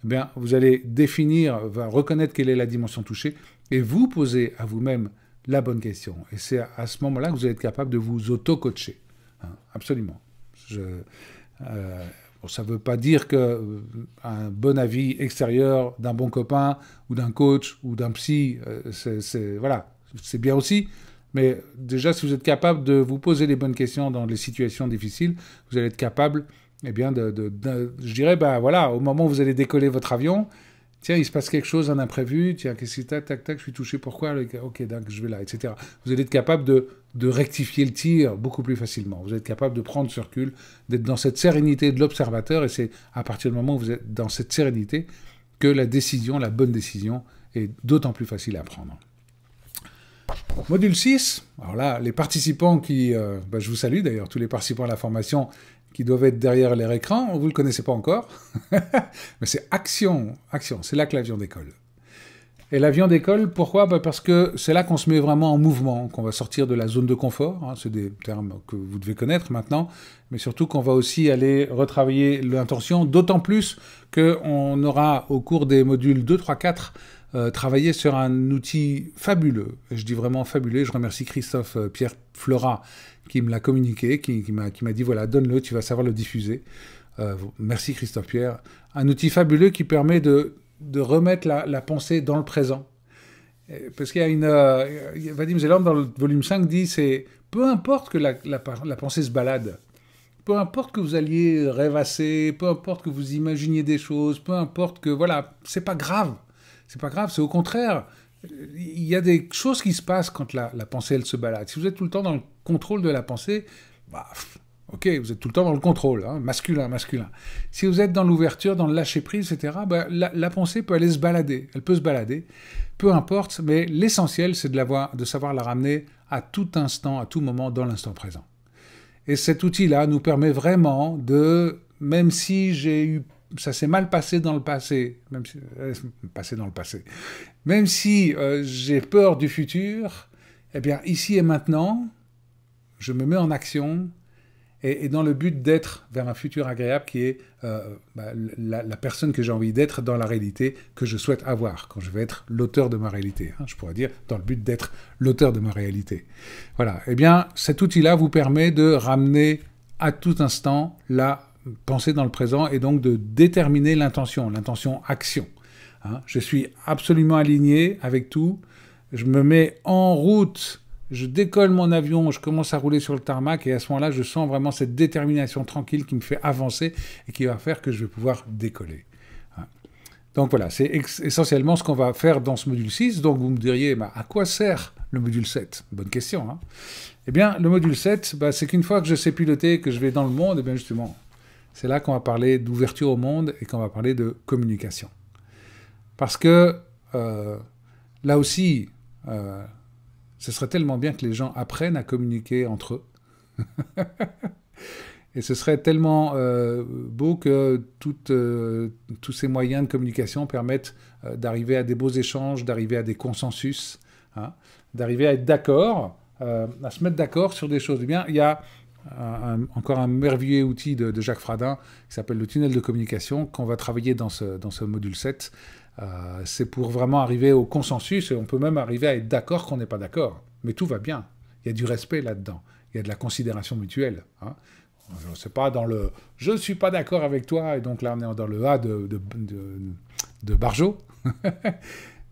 Eh bien, vous allez définir, reconnaître quelle est la dimension touchée, et vous poser à vous-même la bonne question. Et c'est à ce moment-là que vous allez être capable de vous auto-coacher. Hein, absolument. Je... Euh, ça ne veut pas dire que euh, un bon avis extérieur d'un bon copain ou d'un coach ou d'un psy, euh, c'est voilà, c'est bien aussi. Mais déjà, si vous êtes capable de vous poser les bonnes questions dans les situations difficiles, vous allez être capable, eh bien, de je dirais, ben voilà, au moment où vous allez décoller votre avion, Tiens, il se passe quelque chose, un imprévu. Tiens, qu'est-ce que tac, tac, tac, je suis touché. Pourquoi Ok, donc je vais là, etc. Vous allez être capable de, rectifier le tir beaucoup plus facilement. Vous êtes capable de prendre ce d'être dans cette sérénité de l'observateur. Et c'est à partir du moment où vous êtes dans cette sérénité que la décision, la bonne décision, est d'autant plus facile à prendre. Module 6, alors là, les participants qui, euh, bah, je vous salue d'ailleurs, tous les participants à la formation qui doivent être derrière les écran, vous ne le connaissez pas encore, (laughs) mais c'est Action, Action, c'est là que l'avion décolle. Et l'avion décolle, pourquoi bah, Parce que c'est là qu'on se met vraiment en mouvement, qu'on va sortir de la zone de confort, hein, c'est des termes que vous devez connaître maintenant, mais surtout qu'on va aussi aller retravailler l'intention, d'autant plus qu'on aura au cours des modules 2, 3, 4, travaillé sur un outil fabuleux, je dis vraiment fabuleux, je remercie Christophe euh, Pierre Flora qui me l'a communiqué, qui, qui m'a dit voilà, donne-le, tu vas savoir le diffuser. Euh, merci Christophe Pierre. Un outil fabuleux qui permet de, de remettre la, la, pensée dans le présent. Parce qu'il y a une. Euh, Vadim Zeland, dans le volume 5, dit c'est peu importe que la, la, pensée se balade, peu importe que vous alliez rêvasser, peu importe que vous imaginiez des choses, peu importe que. Voilà, c'est pas grave. C'est pas grave, c'est au contraire il y a des choses qui se passent quand la, pensée, elle se balade. Si vous êtes tout le temps dans le contrôle de la pensée, bah, ok, vous êtes tout le temps dans le contrôle, hein, masculin, masculin. Si vous êtes dans l'ouverture, dans le lâcher-prise, etc., bah, la, pensée peut aller se balader, elle peut se balader, peu importe, mais l'essentiel, c'est de, de savoir la ramener à tout instant, à tout moment, dans l'instant présent. Et cet outil-là nous permet vraiment de, même si j'ai eu ça s'est mal passé dans le passé, même si, euh, passé dans le passé. Même si euh, j'ai peur du futur, eh bien ici et maintenant, je me mets en action et, dans le but d'être vers un futur agréable qui est euh, bah, la, personne que j'ai envie d'être dans la réalité que je souhaite avoir quand je vais être l'auteur de ma réalité. Hein, je pourrais dire dans le but d'être l'auteur de ma réalité. Voilà. Eh bien, cet outil-là vous permet de ramener à tout instant la penser dans le présent et donc de déterminer l'intention, l'intention action. Hein, je suis absolument aligné avec tout. Je me mets en route. Je décolle mon avion, je commence à rouler sur le tarmac et à ce moment-là, je sens vraiment cette détermination tranquille qui me fait avancer et qui va faire que je vais pouvoir décoller. Hein. Donc voilà, c'est essentiellement ce qu'on va faire dans ce module 6. Donc vous me diriez, bah, à quoi sert le module 7 Bonne question. Hein. eh bien, le module 7, bah, c'est qu'une fois que je sais piloter, que je vais dans le monde, et eh bien justement, c'est là qu'on va parler d'ouverture au monde et qu'on va parler de communication. Parce que euh, là aussi, euh, ce serait tellement bien que les gens apprennent à communiquer entre eux. (laughs) et ce serait tellement euh, beau que tous ces moyens de communication permettent d'arriver à des beaux échanges, d'arriver à des consensus, hein, d'arriver à être d'accord, à se mettre d'accord sur des choses. Eh bien, il y encore un merveilleux outil de, Jacques Fradin qui s'appelle le tunnel de communication qu'on va travailler dans ce, module 7. Euh, c'est pour vraiment arriver au consensus et on peut même arriver à être d'accord qu'on n'est pas d'accord. Mais tout va bien. Il y a du respect là-dedans. Il y a de la considération mutuelle. Hein. Je sais pas, dans le je ne suis pas d'accord avec toi, et donc là on est dans le A de, de, Barjot. (laughs)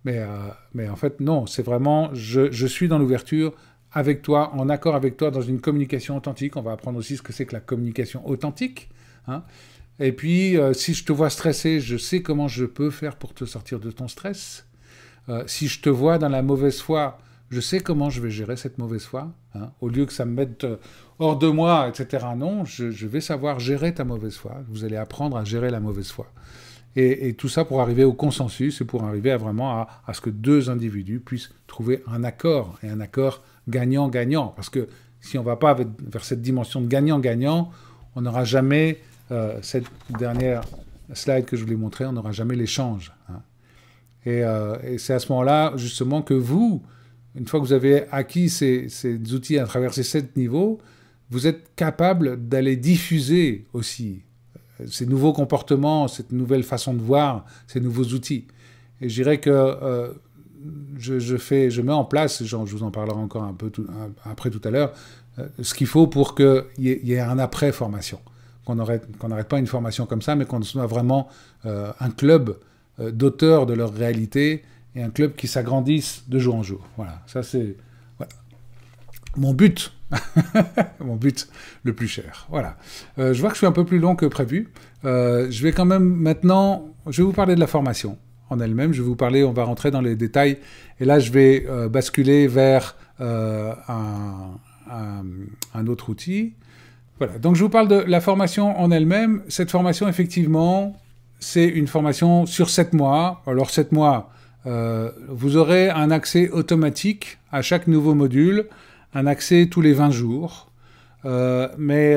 Euh, mais, en fait, non, c'est vraiment je suis dans l'ouverture, avec toi, en accord avec toi, dans une communication authentique. On va apprendre aussi ce que c'est que la communication authentique. Hein. Et puis, euh, si je te vois stressé, je sais comment je peux faire pour te sortir de ton stress. Euh, si je te vois dans la mauvaise foi, je sais comment je vais gérer cette mauvaise foi. Hein. Au lieu que ça me mette euh, hors de moi, etc. Non, je, vais savoir gérer ta mauvaise foi. Vous allez apprendre à gérer la mauvaise foi. Et, tout ça pour arriver au consensus et pour arriver à vraiment à ce que deux individus puissent trouver un accord et un accord gagnant-gagnant. Parce que si on ne va pas vers cette dimension de gagnant-gagnant, on n'aura jamais, euh, cette dernière slide que je voulais montrer, on n'aura jamais l'échange. Hein. Euh, et, c'est à ce moment-là, justement, que vous, une fois que vous avez acquis ces, outils à travers ces sept niveaux, vous êtes capable d'aller diffuser aussi euh, ces nouveaux comportements, cette nouvelle façon de voir, ces nouveaux outils. Et je dirais que je, fais, je mets en place, je vous en parlerai encore un peu après tout à l'heure, euh, ce qu'il faut pour qu'il y, ait un après-formation. Qu'on n'arrête pas une formation comme ça, mais qu'on soit vraiment euh, un club euh, d'auteurs de leur réalité et un club qui s'agrandisse de jour en jour. Voilà, ça c'est mon but. (laughs) mon but le plus cher. Voilà. je vois que je suis un peu plus long que prévu. je vais quand même maintenant, je vais vous parler de la formation en elle-même. Je vais vous parler, on va rentrer dans les détails. Et là, je vais euh, basculer vers euh, un, autre outil. Voilà, donc je vous parle de la formation en elle-même. Cette formation, effectivement, c'est une formation sur 7 mois. Alors 7 mois, euh, vous aurez un accès automatique à chaque nouveau module, un accès tous les 20 jours. mais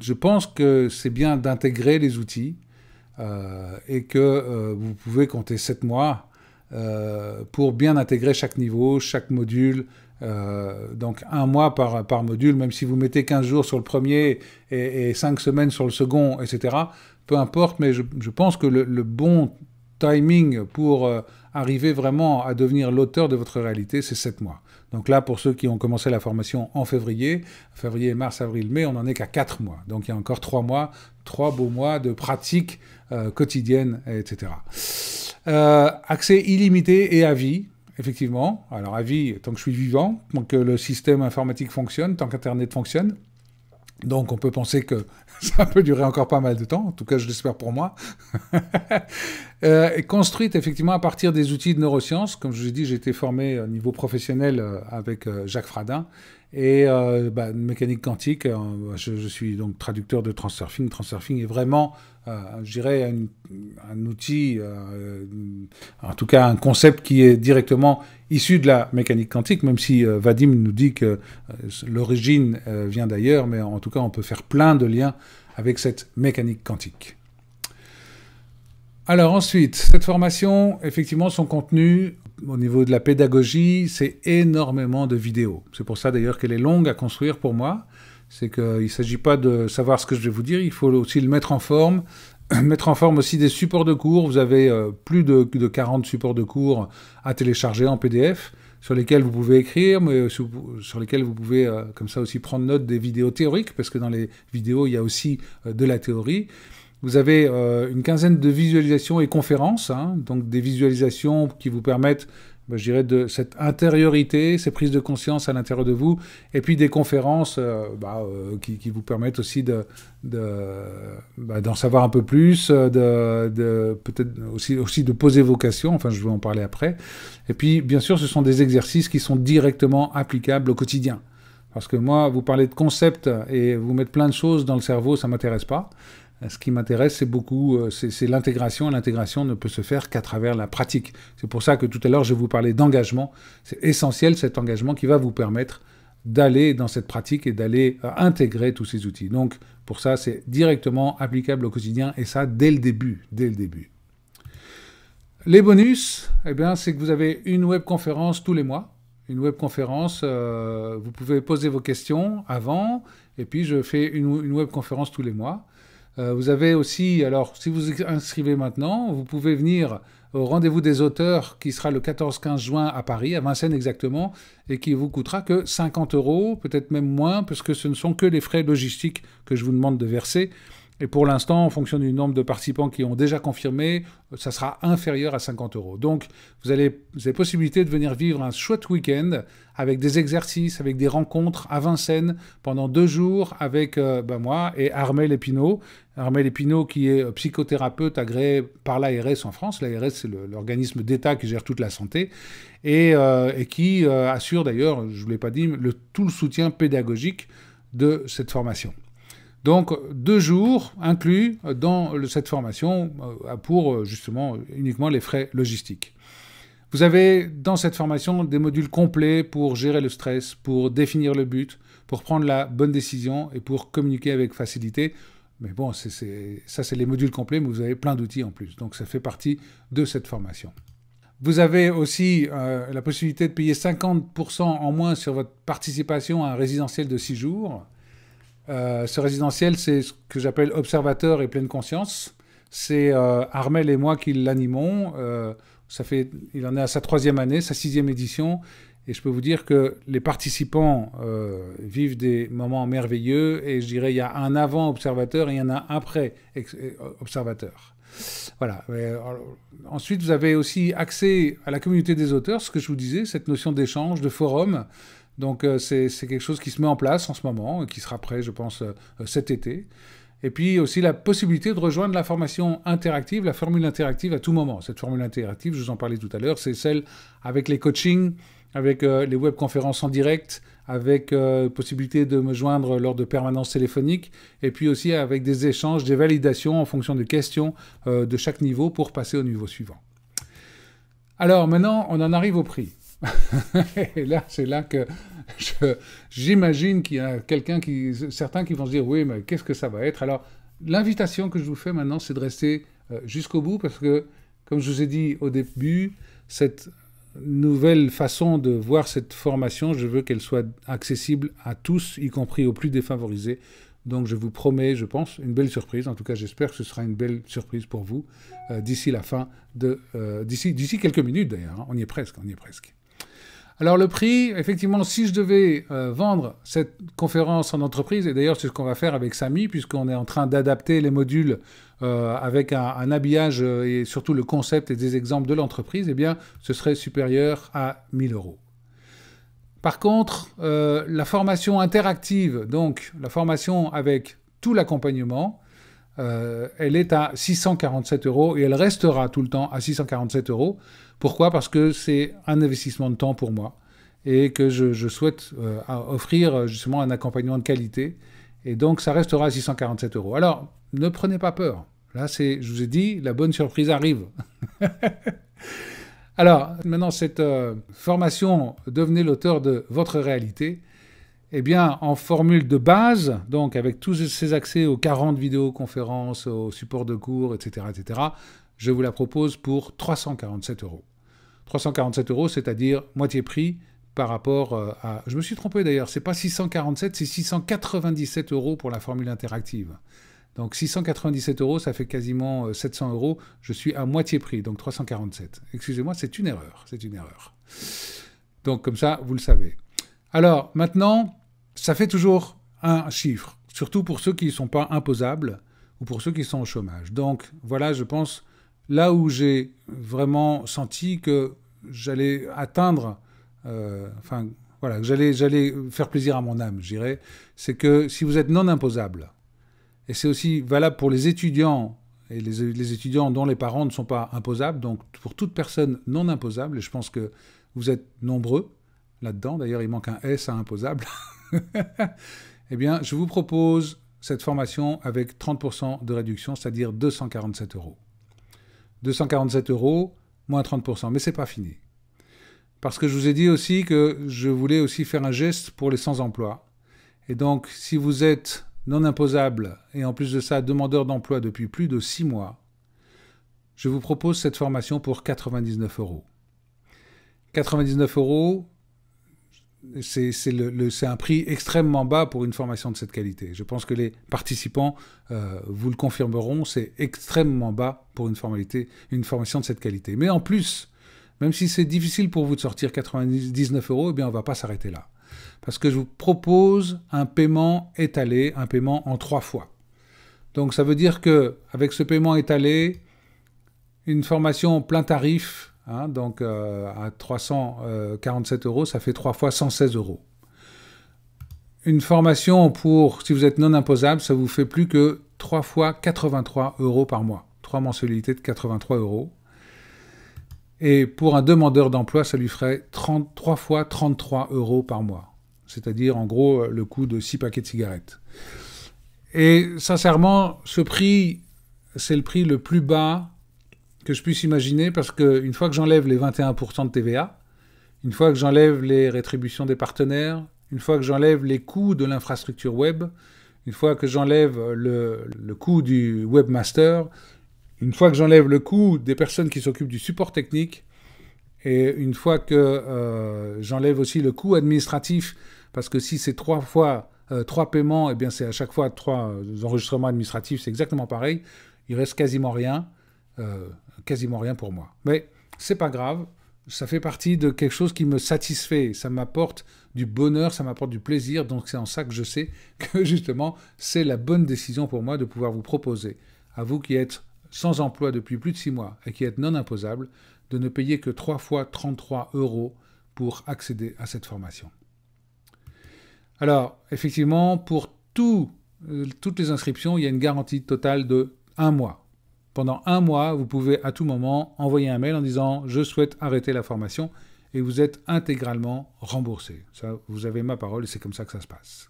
je pense que c'est bien d'intégrer les outils euh, et que euh, vous pouvez compter 7 mois euh, pour bien intégrer chaque niveau, chaque module, donc un mois par, par, module, même si vous mettez 15 jours sur le premier et, et 5 semaines sur le second, etc. Peu importe, mais je, pense que le, bon timing pour arriver vraiment à devenir l'auteur de votre réalité, c'est 7 mois. Donc là, pour ceux qui ont commencé la formation en février, février, mars, avril, mai, on n'en est qu'à 4 mois. Donc il y a encore 3 mois, 3 beaux mois de pratique euh, quotidienne, etc. Euh, accès illimité et à vie, effectivement. Alors à vie, tant que je suis vivant, tant que le système informatique fonctionne, tant qu'Internet fonctionne. Donc on peut penser que (laughs) ça peut durer encore pas mal de temps, en tout cas je l'espère pour moi. (laughs) Euh, construite effectivement à partir des outils de neurosciences, comme je vous ai dit, j'ai été formé au niveau professionnel avec Jacques Fradin, et euh, bah, mécanique quantique, euh, je, suis donc traducteur de Transurfing. Transurfing est vraiment, euh, je dirais, un, outil, en tout cas un concept qui est directement issu de la mécanique quantique, même si Vadim nous dit que l'origine vient d'ailleurs, mais en tout cas on peut faire plein de liens avec cette mécanique quantique. Alors ensuite, cette formation, effectivement, son contenu, au niveau de la pédagogie, c'est énormément de vidéos. C'est pour ça d'ailleurs qu'elle est longue à construire pour moi. C'est qu'il ne s'agit pas de savoir ce que je vais vous dire, il faut aussi le mettre en forme, (clears throat) mettre en forme aussi des supports de cours. Vous avez euh, plus de, 40 supports de cours à télécharger en PDF sur lesquels vous pouvez écrire, mais sur, lesquels vous pouvez euh, comme ça aussi prendre note des vidéos théoriques, parce que dans les vidéos, il y a aussi euh, de la théorie. Vous avez euh, une quinzaine de visualisations et conférences, hein, donc des visualisations qui vous permettent, bah, je dirais, de cette intériorité, ces prises de conscience à l'intérieur de vous, et puis des conférences euh, bah, euh, qui, vous permettent aussi bah, d'en savoir un peu plus, de, peut-être aussi, aussi de poser vos questions, enfin je vais en parler après. Et puis, bien sûr, ce sont des exercices qui sont directement applicables au quotidien. Parce que moi, vous parlez de concepts et vous mettre plein de choses dans le cerveau, ça m'intéresse pas ce qui m'intéresse, c'est beaucoup, euh, c'est l'intégration. L'intégration ne peut se faire qu'à travers la pratique. C'est pour ça que tout à l'heure, je vous parlais d'engagement. C'est essentiel cet engagement qui va vous permettre d'aller dans cette pratique et d'aller euh, intégrer tous ces outils. Donc, pour ça, c'est directement applicable au quotidien et ça dès le début, dès le début. Les bonus, eh bien, c'est que vous avez une webconférence tous les mois. Une webconférence, euh, vous pouvez poser vos questions avant, et puis je fais une, une webconférence tous les mois. Euh, vous avez aussi, alors si vous inscrivez maintenant, vous pouvez venir au rendez-vous des auteurs qui sera le 14-15 juin à Paris, à Vincennes exactement, et qui vous coûtera que 50 euros, peut-être même moins, puisque ce ne sont que les frais logistiques que je vous demande de verser. Et pour l'instant, en fonction du nombre de participants qui ont déjà confirmé, euh, ça sera inférieur à 50 euros. Donc, vous, avez, vous avez possibilité de venir vivre un chouette week-end avec des exercices, avec des rencontres à Vincennes pendant deux jours avec euh, bah, moi et Armel Epineau. Armel Epineau qui est euh, psychothérapeute agréé par l'ARS en France. L'ARS, c'est l'organisme d'État qui gère toute la santé et, qui assure d'ailleurs, je ne vous l'ai pas dit, le, tout le soutien pédagogique de cette formation. Donc deux jours inclus dans cette formation euh, pour euh, justement uniquement les frais logistiques. Vous avez dans cette formation des modules complets pour gérer le stress, pour définir le but, pour prendre la bonne décision et pour communiquer avec facilité. Mais bon, ça c'est les modules complets, mais vous avez plein d'outils en plus. Donc ça fait partie de cette formation. Vous avez aussi euh, la possibilité de payer 50% en moins sur votre participation à un résidentiel de 6 jours. Euh, ce résidentiel, c'est ce que j'appelle observateur et pleine conscience. C'est euh, Armel et moi qui l'animons. Euh, ça fait, il en est à sa troisième année, sa sixième édition. Et je peux vous dire que les participants vivent des moments merveilleux. Et je dirais, il y a un avant observateur et il y en a un après observateur. Voilà. Ensuite, vous avez aussi accès à la communauté des auteurs, ce que je vous disais, cette notion d'échange, de forum. Donc euh, c'est quelque chose qui se met en place en ce moment, et qui sera prêt, je pense, euh, euh, cet été. Et puis aussi la possibilité de rejoindre la formation interactive, la formule interactive à tout moment. Cette formule interactive, je vous en parlais tout à l'heure, c'est celle avec les coachings, avec les webconférences en direct, avec possibilité de me joindre lors de permanences téléphoniques, et puis aussi avec des échanges, des validations en fonction des questions de chaque niveau pour passer au niveau suivant. Alors maintenant, on en arrive au prix. (laughs) et là, c'est là que j'imagine qu'il y a quelqu'un qui, certains qui vont se dire, oui, mais qu'est-ce que ça va être Alors, l'invitation que je vous fais maintenant, c'est de rester euh, jusqu'au bout, parce que, comme je vous ai dit au début, cette nouvelle façon de voir cette formation, je veux qu'elle soit accessible à tous, y compris aux plus défavorisés. Donc je vous promets, je pense, une belle surprise. En tout cas, j'espère que ce sera une belle surprise pour vous euh, d'ici la fin de... Euh, d'ici quelques minutes d'ailleurs. Hein. On y est presque, on y est presque. Alors le prix, effectivement, si je devais euh, vendre cette conférence en entreprise, et d'ailleurs c'est ce qu'on va faire avec Samy, puisqu'on est en train d'adapter les modules euh, avec un, habillage euh, et surtout le concept et des exemples de l'entreprise, eh bien ce serait supérieur à 1000 euros. Par contre, la formation interactive, donc la formation avec tout l'accompagnement, elle est à 647 euros et elle restera tout le temps à 647 euros. Pourquoi Parce que c'est un investissement de temps pour moi et que je, souhaite euh, offrir euh, justement un accompagnement de qualité. Et donc, ça restera à 647 euros. Alors, ne prenez pas peur. Là, c'est, je vous ai dit, la bonne surprise arrive. (laughs) Alors, maintenant, cette euh, formation Devenez l'auteur de votre réalité, eh bien, en formule de base, donc avec tous ces accès aux 40 conférences, aux supports de cours, etc., etc., je vous la propose pour 347 euros. 347 euros, c'est-à-dire moitié prix par rapport euh, à... Je me suis trompé d'ailleurs, c'est pas 647, c'est 697 euros pour la formule interactive. Donc 697 euros, ça fait quasiment 700 euh, euros. Je suis à moitié prix, donc 347. Excusez-moi, c'est une erreur, c'est une erreur. Donc comme ça, vous le savez. Alors maintenant, ça fait toujours un chiffre, surtout pour ceux qui ne sont pas imposables ou pour ceux qui sont au chômage. Donc voilà, je pense, là où j'ai vraiment senti que j'allais atteindre, euh, enfin voilà, j'allais, j'allais faire plaisir à mon âme, je c'est que si vous êtes non imposable, et c'est aussi valable pour les étudiants et les, les, étudiants dont les parents ne sont pas imposables, donc pour toute personne non imposable, et je pense que vous êtes nombreux là-dedans, d'ailleurs il manque un S à imposable, (laughs) eh bien je vous propose cette formation avec 30% de réduction, c'est-à-dire 247 euros. 247 euros, moins 30%, mais c'est pas fini. Parce que je vous ai dit aussi que je voulais aussi faire un geste pour les sans-emploi. Et donc, si vous êtes non imposable et en plus de ça demandeur d'emploi depuis plus de 6 mois, je vous propose cette formation pour 99 euros. 99 euros, c'est un prix extrêmement bas pour une formation de cette qualité. Je pense que les participants euh, vous le confirmeront, c'est extrêmement bas pour une, formalité, une formation de cette qualité. Mais en plus, même si c'est difficile pour vous de sortir 99 euros, eh bien on ne va pas s'arrêter là. Parce que je vous propose un paiement étalé, un paiement en trois fois. Donc ça veut dire que avec ce paiement étalé, une formation plein tarif Hein, donc euh, à 347 euh, euros, ça fait 3 fois 116 euros. Une formation pour, si vous êtes non imposable, ça vous fait plus que 3 fois 83 euros par mois. 3 mensualités de 83 euros. Et pour un demandeur d'emploi, ça lui ferait 3 fois 33 euros par mois. C'est-à-dire en gros euh, le coût de 6 paquets de cigarettes. Et sincèrement, ce prix, c'est le prix le plus bas que je puisse imaginer parce qu'une fois que j'enlève les 21% de TVA, une fois que j'enlève les rétributions des partenaires, une fois que j'enlève les coûts de l'infrastructure web, une fois que j'enlève le, coût du webmaster, une fois que j'enlève le coût des personnes qui s'occupent du support technique, et une fois que euh, j'enlève aussi le coût administratif, parce que si c'est trois fois euh, trois paiements, et eh bien c'est à chaque fois trois euh, enregistrements administratifs, c'est exactement pareil. Il reste quasiment rien. Euh, quasiment rien pour moi. Mais c'est pas grave, ça fait partie de quelque chose qui me satisfait, ça m'apporte du bonheur, ça m'apporte du plaisir, donc c'est en ça que je sais (laughs) que justement c'est la bonne décision pour moi de pouvoir vous proposer, à vous qui êtes sans emploi depuis plus de six mois et qui êtes non imposable, de ne payer que 3 fois 33 euros pour accéder à cette formation. Alors, effectivement, pour euh, toutes les inscriptions, il y a une garantie totale de 1 mois. Pendant un mois, vous pouvez à tout moment envoyer un mail en disant je souhaite arrêter la formation et vous êtes intégralement remboursé. Ça, vous avez ma parole et c'est comme ça que ça se passe.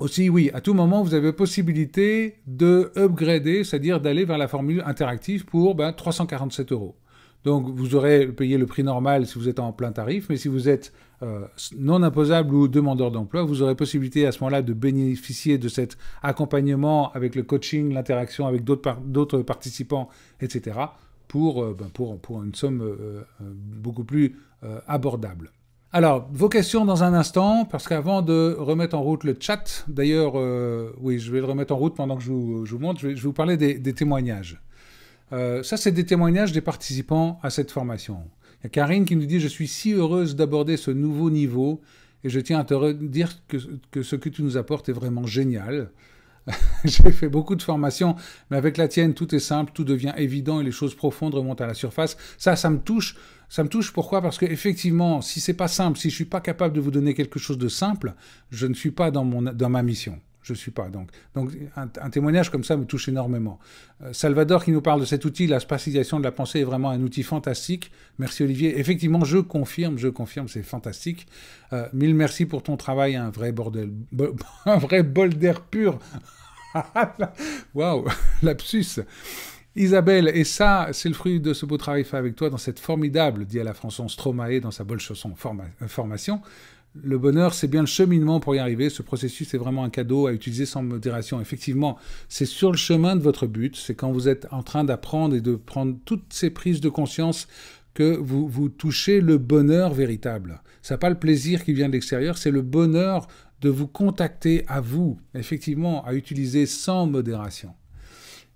Aussi, oui, à tout moment, vous avez possibilité de upgrader, c'est-à-dire d'aller vers la formule interactive pour 347 ben, euros. Donc, vous aurez payé le prix normal si vous êtes en plein tarif, mais si vous êtes euh, non imposable ou demandeur d'emploi, vous aurez possibilité à ce moment-là de bénéficier de cet accompagnement avec le coaching, l'interaction avec d'autres participants, etc., euh, ben, pour, une somme euh, beaucoup plus abordable. Alors, vos questions dans un instant, parce qu'avant de remettre en route le chat, d'ailleurs, oui, je vais le remettre en route pendant que je vous, montre, je vais, vous parler des, témoignages. ça, c'est des témoignages des participants à cette formation. Il y a Karine qui nous dit Je suis si heureuse d'aborder ce nouveau niveau et je tiens à te dire que, ce que tu nous apportes est vraiment génial. (laughs) J'ai fait beaucoup de formations, mais avec la tienne, tout est simple, tout devient évident et les choses profondes remontent à la surface. Ça, ça me touche. Ça me touche pourquoi Parce que effectivement, si c'est pas simple, si je suis pas capable de vous donner quelque chose de simple, je ne suis pas dans, mon, dans ma mission je suis pas. Donc, donc un, témoignage comme ça me touche énormément. Euh, Salvador qui nous parle de cet outil, la spatialisation de la pensée est vraiment un outil fantastique. Merci Olivier. Effectivement, je confirme, je confirme, c'est fantastique. Euh, mille merci pour ton travail, un vrai bordel, (laughs) un vrai bol d'air pur. (laughs) Waouh, (laughs) lapsus. Isabelle, et ça, c'est le fruit de ce beau travail fait avec toi dans cette formidable, dit à la française Stromae dans sa bonne chanson euh, formation le bonheur, c'est bien le cheminement pour y arriver. Ce processus est vraiment un cadeau à utiliser sans modération. Effectivement, c'est sur le chemin de votre but, c'est quand vous êtes en train d'apprendre et de prendre toutes ces prises de conscience que vous, vous touchez le bonheur véritable. Ça n'est pas le plaisir qui vient de l'extérieur, c'est le bonheur de vous contacter à vous, effectivement, à utiliser sans modération.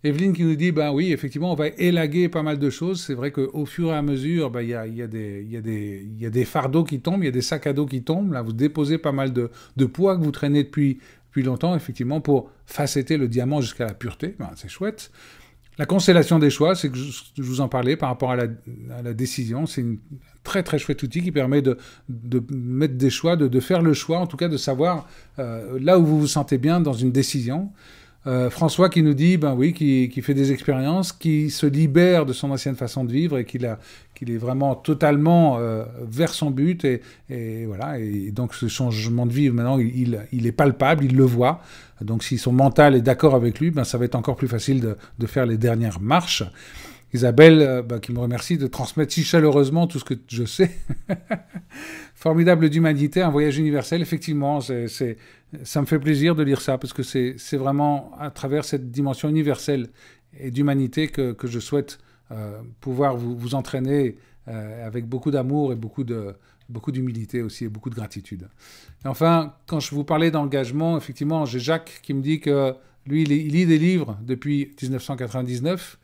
Evelyne qui nous dit, ben oui, effectivement, on va élaguer pas mal de choses. C'est vrai qu'au fur et à mesure, ben, il y, a, y, a y, a, des fardeaux qui tombent, il y a des sacs à dos qui tombent. Là, vous déposez pas mal de, poids que vous traînez depuis, depuis, longtemps, effectivement, pour facetter le diamant jusqu'à la pureté. Ben, c'est chouette. La constellation des choix, c'est que je, vous en parlais par rapport à la, décision. C'est une très très chouette outil qui permet de, mettre des choix, de, faire le choix, en tout cas de savoir euh, là où vous vous sentez bien dans une décision. Euh, François qui nous dit, ben oui, qui, fait des expériences, qui se libère de son ancienne façon de vivre et qu'il est vraiment totalement euh, vers son but et, voilà. Et donc ce changement de vie maintenant, il, est palpable, il le voit. Donc si son mental est d'accord avec lui, ben ça va être encore plus facile de, faire les dernières marches. Isabelle, euh, ben, qui me remercie de transmettre si chaleureusement tout ce que je sais. (laughs) Formidable d'humanité, un voyage universel, effectivement, c'est ça me fait plaisir de lire ça parce que c'est vraiment à travers cette dimension universelle et d'humanité que, je souhaite euh, pouvoir vous, entraîner euh, avec beaucoup d'amour et beaucoup de beaucoup d'humilité aussi et beaucoup de gratitude. enfin, quand je vous parlais d'engagement, effectivement, j'ai Jacques qui me dit que lui, il, lit des livres depuis 1999.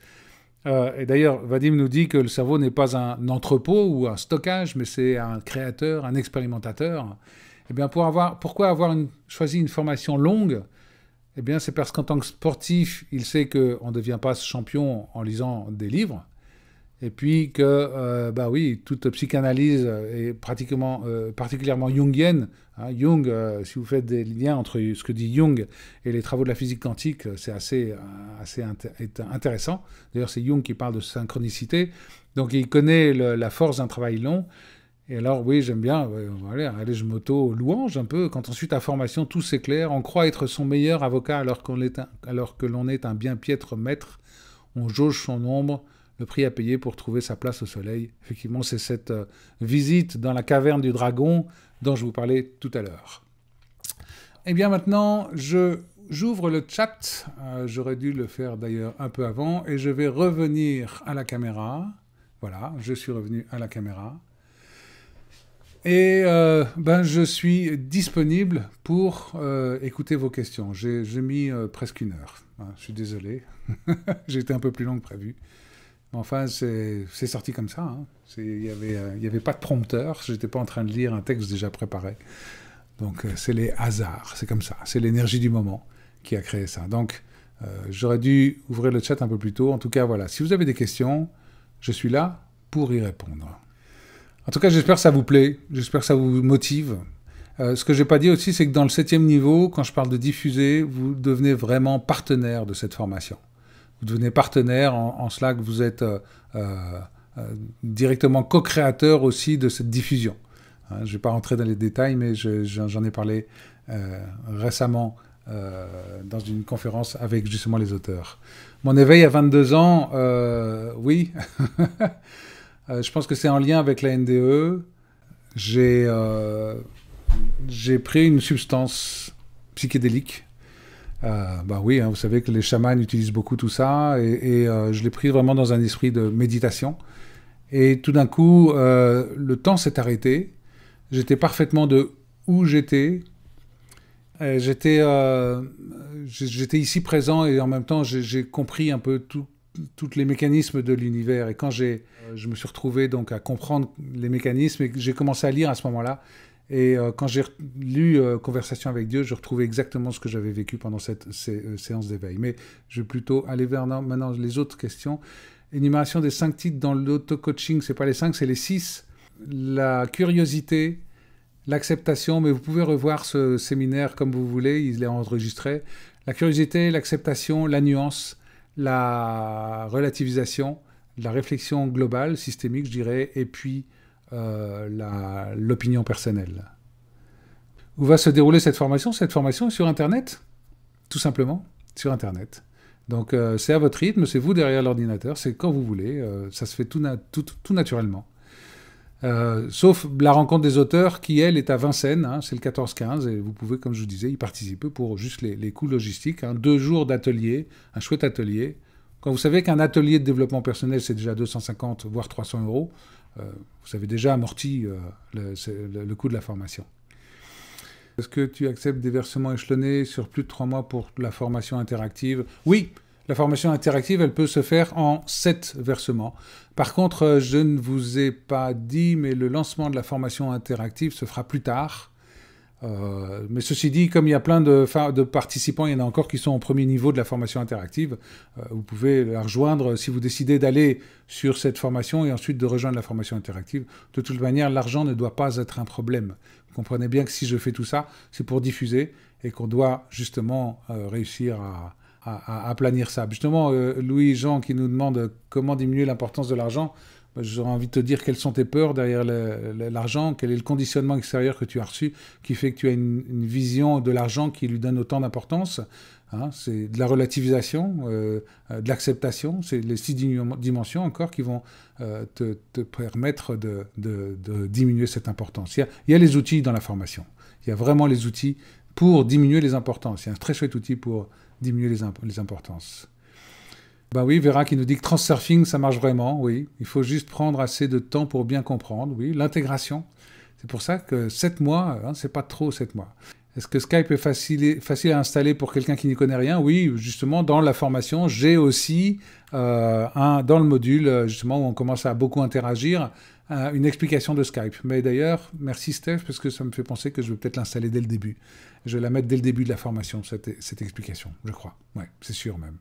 Euh, et d'ailleurs, Vadim nous dit que le cerveau n'est pas un entrepôt ou un stockage, mais c'est un créateur, un expérimentateur. Eh bien, pour avoir, pourquoi avoir choisi une formation longue Eh bien, c'est parce qu'en tant que sportif, il sait qu'on ne devient pas champion en lisant des livres. Et puis que, euh, bah oui, toute psychanalyse est pratiquement, euh, particulièrement jungienne. Hein. Jung, euh, si vous faites des liens entre ce que dit Jung et les travaux de la physique quantique, c'est assez, assez intéressant. D'ailleurs, c'est Jung qui parle de synchronicité. Donc, il connaît la force d'un travail long. Et alors, oui, j'aime bien, allez, je m'auto louange un peu. Quand ensuite à formation, tout s'éclaire, on croit être son meilleur avocat alors, qu'on est alors que l'on est un bien piètre maître, on jauge son ombre, le prix à payer pour trouver sa place au soleil. Effectivement, c'est cette euh, visite dans la caverne du dragon dont je vous parlais tout à l'heure. Et eh bien maintenant, je j'ouvre le chat. Euh, j'aurais dû le faire d'ailleurs un peu avant. Et je vais revenir à la caméra. Voilà, je suis revenu à la caméra. Et euh, ben, je suis disponible pour euh, écouter vos questions. J'ai mis euh, presque une heure. Ah, je suis désolé. (laughs) J'ai été un peu plus long que prévu. enfin, c'est sorti comme ça. Hein. Il n'y y avait pas de prompteur. Je n'étais pas en train de lire un texte déjà préparé. Donc, c'est les hasards. C'est comme ça. C'est l'énergie du moment qui a créé ça. Donc, j'aurais dû ouvrir le chat un peu plus tôt. En tout cas, voilà. Si vous avez des questions, je suis là pour y répondre. En tout cas, j'espère que ça vous plaît, j'espère que ça vous motive. Euh, ce que j'ai pas dit aussi, c'est que dans le septième niveau, quand je parle de diffuser, vous devenez vraiment partenaire de cette formation. Vous devenez partenaire en, cela que vous êtes euh, euh, euh, directement co-créateur aussi de cette diffusion. Hein, je ne vais pas rentrer dans les détails, mais j'en ai parlé euh, récemment euh, dans une conférence avec justement les auteurs. Mon éveil à 22 ans, oui. (laughs) Euh, je pense que c'est en lien avec la NDE. Euh, j'ai pris une substance psychédélique. Euh, bah oui, hein, vous savez que les chamans utilisent beaucoup tout ça, et, euh, je l'ai pris vraiment dans un esprit de méditation. Et tout d'un coup, le temps s'est arrêté. J'étais parfaitement de où j'étais. J'étais ici présent et en même temps, j'ai compris un peu tout, toutes les mécanismes de l'univers. Et quand j'ai, euh, je me suis retrouvé donc à comprendre les mécanismes, et j'ai commencé à lire à ce moment-là. Et euh, quand j'ai lu euh, Conversation avec Dieu, je retrouvais exactement ce que j'avais vécu pendant cette séance d'éveil. Mais je vais plutôt aller vers maintenant les autres questions. Énumération des cinq titres dans l'auto-coaching, c'est pas les cinq, c'est les six. La curiosité, l'acceptation, mais vous pouvez revoir ce séminaire comme vous voulez, il est enregistré. La curiosité, l'acceptation, la nuance, la relativisation, la réflexion globale, systémique, je dirais, et puis euh, l'opinion personnelle. Où va se dérouler cette formation Cette formation est sur Internet, tout simplement, sur Internet. Donc euh, c'est à votre rythme, c'est vous derrière l'ordinateur, c'est quand vous voulez, euh, ça se fait tout naturellement. Euh, sauf la rencontre des auteurs qui, elle, est à Vincennes, hein, c'est le 14-15, et vous pouvez, comme je vous disais, y participer pour juste les, coûts logistiques. Hein. deux jours d'atelier, un chouette atelier. Quand vous savez qu'un atelier de développement personnel, c'est déjà 250, voire 300 euros, euh, vous avez déjà amorti euh, le, le, coût de la formation. Est-ce que tu acceptes des versements échelonnés sur plus de trois mois pour la formation interactive Oui, la formation interactive, elle peut se faire en sept versements. Par contre, euh, je ne vous ai pas dit, mais le lancement de la formation interactive se fera plus tard. Euh, mais ceci dit, comme il y a plein de, participants, il y en a encore qui sont au premier niveau de la formation interactive, euh, vous pouvez la rejoindre si vous décidez d'aller sur cette formation et ensuite de rejoindre la formation interactive. De toute manière, l'argent ne doit pas être un problème. Vous comprenez bien que si je fais tout ça, c'est pour diffuser et qu'on doit justement réussir à, à, planir ça. Justement, euh, Louis-Jean qui nous demande euh, comment diminuer l'importance de l'argent, bah, j'aurais envie de te dire quelles sont tes peurs derrière l'argent, quel est le conditionnement extérieur que tu as reçu qui fait que tu as une, vision de l'argent qui lui donne autant d'importance. Hein. c'est de la relativisation, euh, de l'acceptation, c'est les six dimensions encore qui vont te, permettre de, diminuer cette importance. Il y, a, il y, a, les outils dans la formation. Il y a vraiment les outils pour diminuer les importances. Il y a un très chouette outil pour diminuer les, importances. Ben oui, Vera qui nous dit que transurfing, ça marche vraiment, oui. Il faut juste prendre assez de temps pour bien comprendre, oui. L'intégration, c'est pour ça que 7 mois, hein, c'est pas trop 7 mois. Est-ce que Skype est facile, à installer pour quelqu'un qui n'y connaît rien Oui, justement, dans la formation, j'ai aussi, euh, un, dans le module, justement, où on commence à beaucoup interagir, une explication de Skype. Mais d'ailleurs, merci Steph, parce que ça me fait penser que je vais peut-être l'installer dès le début. Je vais la mettre dès le début de la formation, cette, cette explication, je crois. Ouais, c'est sûr même.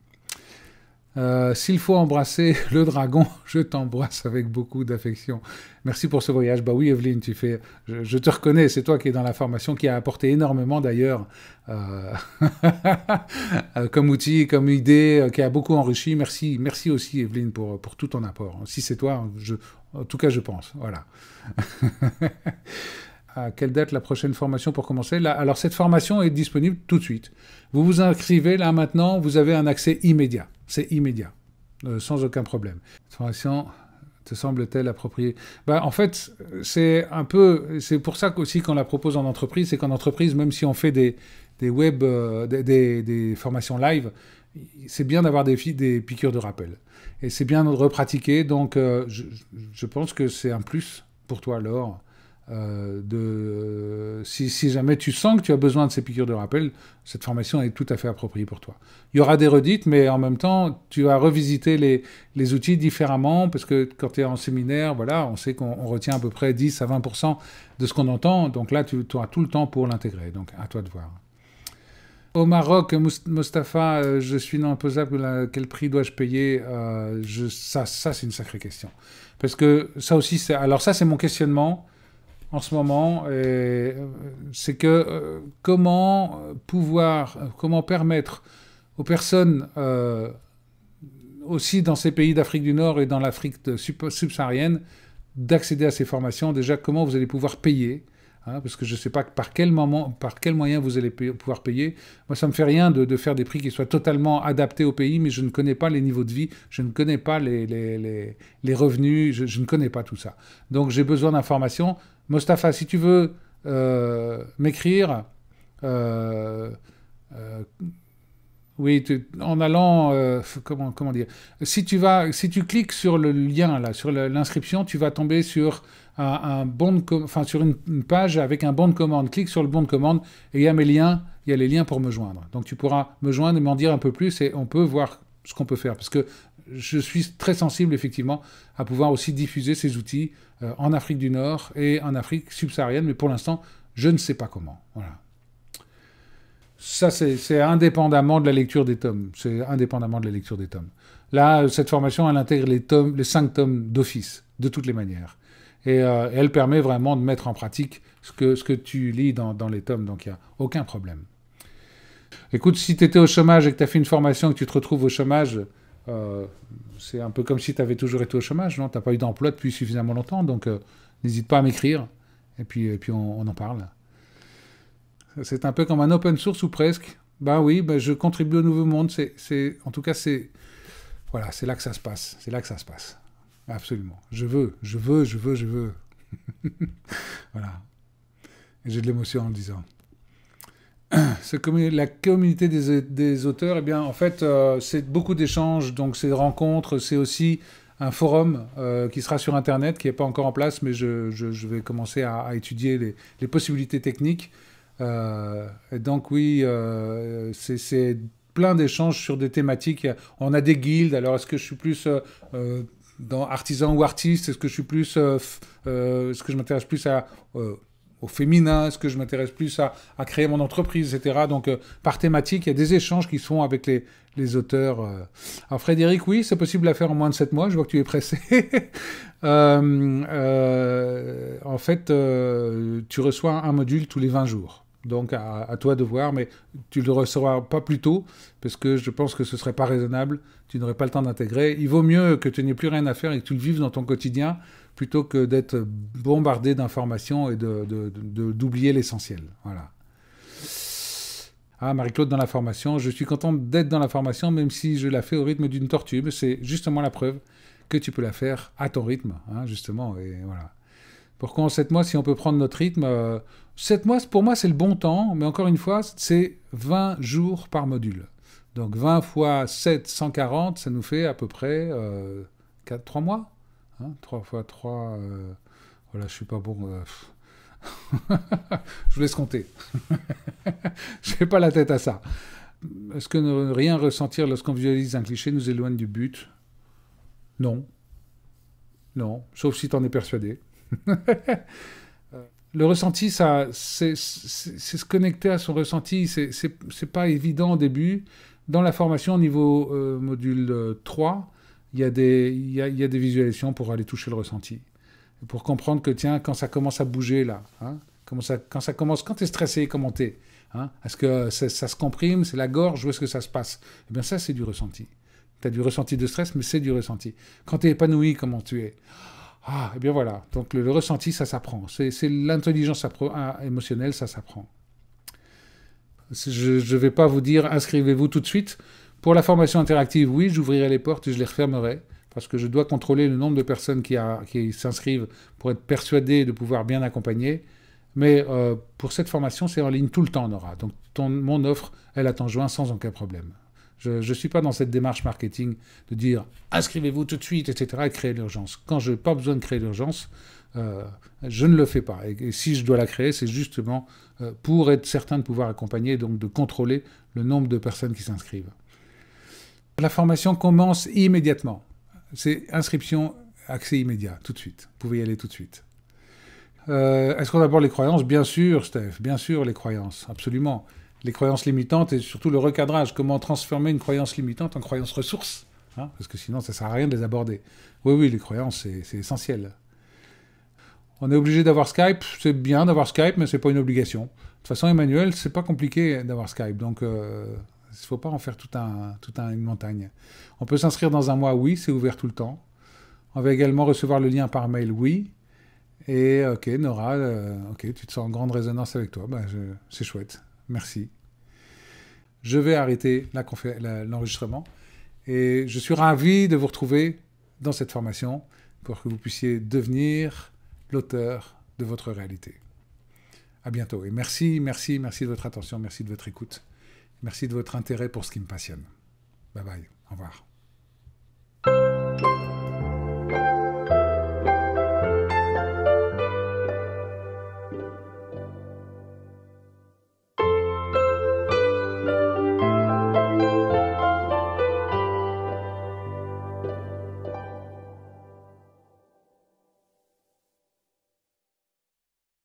Euh, s'il faut embrasser (laughs) le dragon, je t'embrasse avec beaucoup d'affection. Merci pour ce voyage. Bah oui, Evelyne, tu fais. Je, te reconnais, c'est toi qui es dans la formation, qui a apporté énormément d'ailleurs euh, (laughs) euh, comme outil, comme idée, qui a beaucoup enrichi. Merci, merci aussi, Evelyne, pour, pour tout ton apport. Si c'est toi, en tout cas, je pense. Voilà. (laughs) à quelle date la prochaine formation pour commencer. Là, alors cette formation est disponible tout de suite. Vous vous inscrivez là maintenant, vous avez un accès immédiat. C'est immédiat, euh, sans aucun problème. La formation te semble-t-elle appropriée bah, En fait, c'est un peu, c'est pour ça aussi qu'on la propose en entreprise, c'est qu'en entreprise, même si on fait des, des web, euh, des, des, formations live, c'est bien d'avoir des, des piqûres de rappel. Et c'est bien de repratiquer, donc euh, je, je, pense que c'est un plus pour toi, Alors euh, de, euh, si, jamais tu sens que tu as besoin de ces piqûres de rappel, cette formation est tout à fait appropriée pour toi. Il y aura des redites, mais en même temps, tu vas revisiter les, outils différemment, parce que quand tu es en séminaire, voilà, on sait qu'on retient à peu près 10 à 20% de ce qu'on entend, donc là, tu auras tout le temps pour l'intégrer, donc à toi de voir. Au Maroc, Mustapha, euh, je suis non imposable, quel prix dois-je payer Ça, ça c'est une sacrée question. Parce que ça aussi, alors ça, c'est mon questionnement en ce moment, euh, c'est que euh, comment pouvoir, comment permettre aux personnes euh, aussi dans ces pays d'Afrique du Nord et dans l'Afrique subsaharienne d'accéder à ces formations. Déjà, comment vous allez pouvoir payer hein, Parce que je ne sais pas par quel, moment, par quel moyen vous allez pouvoir payer. Moi, ça ne me fait rien de, faire des prix qui soient totalement adaptés au pays, mais je ne connais pas les niveaux de vie, je ne connais pas les, les, revenus, je, je ne connais pas tout ça. Donc, j'ai besoin d'informations. Mostafa, si tu veux euh, m'écrire, euh, euh, oui, en allant, comment, comment dire, si tu, vas, si tu cliques sur le lien, là, sur l'inscription, tu vas tomber sur, un, sur une, page avec un bon de commande. Clique sur le bon de commande et il y a mes liens, il y a les liens pour me joindre. Donc tu pourras me joindre et m'en dire un peu plus et on peut voir ce qu'on peut faire. Parce que je suis très sensible effectivement à pouvoir aussi diffuser ces outils euh, en Afrique du Nord et en Afrique subsaharienne, mais pour l'instant, je ne sais pas comment. Ça, c'est indépendamment de la lecture des tomes. C'est indépendamment de la lecture des tomes. Là, cette formation, elle intègre les, tomes, les cinq tomes d'office, de toutes les manières. Et euh, elle permet vraiment de mettre en pratique ce que, ce que tu lis dans, dans les tomes, donc il n'y a aucun problème. Écoute, si tu étais au chômage et que tu as fait une formation et que tu te retrouves au chômage, euh, c'est un peu comme si tu avais toujours été au chômage, non Tu n'as pas eu d'emploi depuis suffisamment longtemps, donc euh, n'hésite pas à m'écrire, et puis, et puis on, en parle. C'est un peu comme un open source ou presque. Ben oui, ben je contribue au nouveau monde. C'est, en tout cas, c'est, voilà, c'est là que ça se passe. C'est là que ça se passe. Absolument. Je veux, je veux, je veux, je veux. (laughs) voilà. j'ai de l'émotion en le disant. (clears throat) la communauté des, auteurs, eh bien, en fait, euh, c'est beaucoup d'échanges, donc c'est des rencontres, c'est aussi un forum euh, qui sera sur Internet, qui n'est pas encore en place, mais je, vais commencer à, étudier les, possibilités techniques. Euh, donc oui, c'est plein d'échanges sur des thématiques. On a des guildes, alors est-ce que je suis plus dans artisan ou artiste Est-ce que je suis plus... est-ce que je m'intéresse plus à au féminin, est-ce que je m'intéresse plus à, créer mon entreprise, etc. Donc, euh, par thématique, il y a des échanges qui sont avec les, auteurs. Euh. Alors, Frédéric, oui, c'est possible à faire en moins de 7 mois, je vois que tu es pressé. (laughs) Euh, en fait, tu reçois un module tous les 20 jours. Donc, à, toi de voir, mais tu le recevras pas plus tôt, parce que je pense que ce serait pas raisonnable. Tu n'aurais pas le temps d'intégrer. Il vaut mieux que tu n'aies plus rien à faire et que tu le vives dans ton quotidien plutôt que d'être bombardé d'informations et d'oublier de, l'essentiel. Voilà. Ah, Marie-Claude dans la formation, je suis content d'être dans la formation, même si je la fais au rythme d'une tortue. C'est justement la preuve que tu peux la faire à ton rythme, hein, justement. Et voilà. Pourquoi en 7 mois, si on peut prendre notre rythme 7 euh, mois, pour moi, c'est le bon temps, mais encore une fois, c'est 20 jours par module. Donc 20 fois 7, 140, ça nous fait à peu près 3 euh, mois Hein, 3 x 3, voilà, je suis pas bon. Euh, (laughs) je vous laisse compter. (laughs) Je n'ai pas la tête à ça. Est-ce que ne rien ressentir lorsqu'on visualise un cliché nous éloigne du but Non. Non, sauf si tu en es persuadé. (laughs) le ressenti, ça, c'est se connecter à son ressenti. C'est pas évident au début. Dans la formation au niveau euh, module 3, euh, il y, a des, des visualisations pour aller toucher le ressenti. Pour comprendre que, tiens, quand ça commence à bouger là, quand, hein, ça, quand ça commence, quand tu es stressé, comment tu es hein, Est-ce que ça, se comprime, c'est la gorge, où est-ce que ça se passe Eh bien, ça, c'est du ressenti. Tu as du ressenti de stress, mais c'est du ressenti. Quand tu es épanoui, comment tu es Ah, eh bien voilà. Donc, le, ressenti, ça s'apprend. C'est l'intelligence hein, émotionnelle, ça s'apprend. Je ne vais pas vous dire inscrivez-vous tout de suite. Pour la formation interactive, oui, j'ouvrirai les portes et je les refermerai parce que je dois contrôler le nombre de personnes qui, qui s'inscrivent pour être persuadé de pouvoir bien accompagner. Mais euh, pour cette formation, c'est en ligne tout le temps, aura Donc mon offre, elle attend juin sans aucun problème. Je ne suis pas dans cette démarche marketing de dire inscrivez-vous tout de suite, etc. et créer l'urgence. Quand je n'ai pas besoin de créer l'urgence, euh, je ne le fais pas. Et, si je dois la créer, c'est justement euh, pour être certain de pouvoir accompagner, donc de contrôler le nombre de personnes qui s'inscrivent. La formation commence immédiatement. C'est inscription, accès immédiat, tout de suite. Vous pouvez y aller tout de suite. Euh, est-ce qu'on aborde les croyances Bien sûr, Steph, bien sûr, les croyances, absolument. Les croyances limitantes et surtout le recadrage. Comment transformer une croyance limitante en croyance ressource hein? Parce que sinon, ça ne sert à rien de les aborder. Oui, oui, les croyances, c'est essentiel. On est obligé d'avoir Skype. C'est bien d'avoir Skype, mais ce n'est pas une obligation. De toute façon, Emmanuel, c'est pas compliqué d'avoir Skype. Donc. Euh, il ne faut pas en faire tout un, tout une montagne. On peut s'inscrire dans un mois, oui, c'est ouvert tout le temps. On va également recevoir le lien par mail, oui. Et ok, Nora, euh, ok, tu te sens en grande résonance avec toi. Ben, c'est chouette. Merci. Je vais arrêter l'enregistrement. Et je suis ravi de vous retrouver dans cette formation pour que vous puissiez devenir l'auteur de votre réalité. À bientôt et merci, merci, merci de votre attention, merci de votre écoute. Merci de votre intérêt pour ce qui me passionne. Bye bye, au revoir.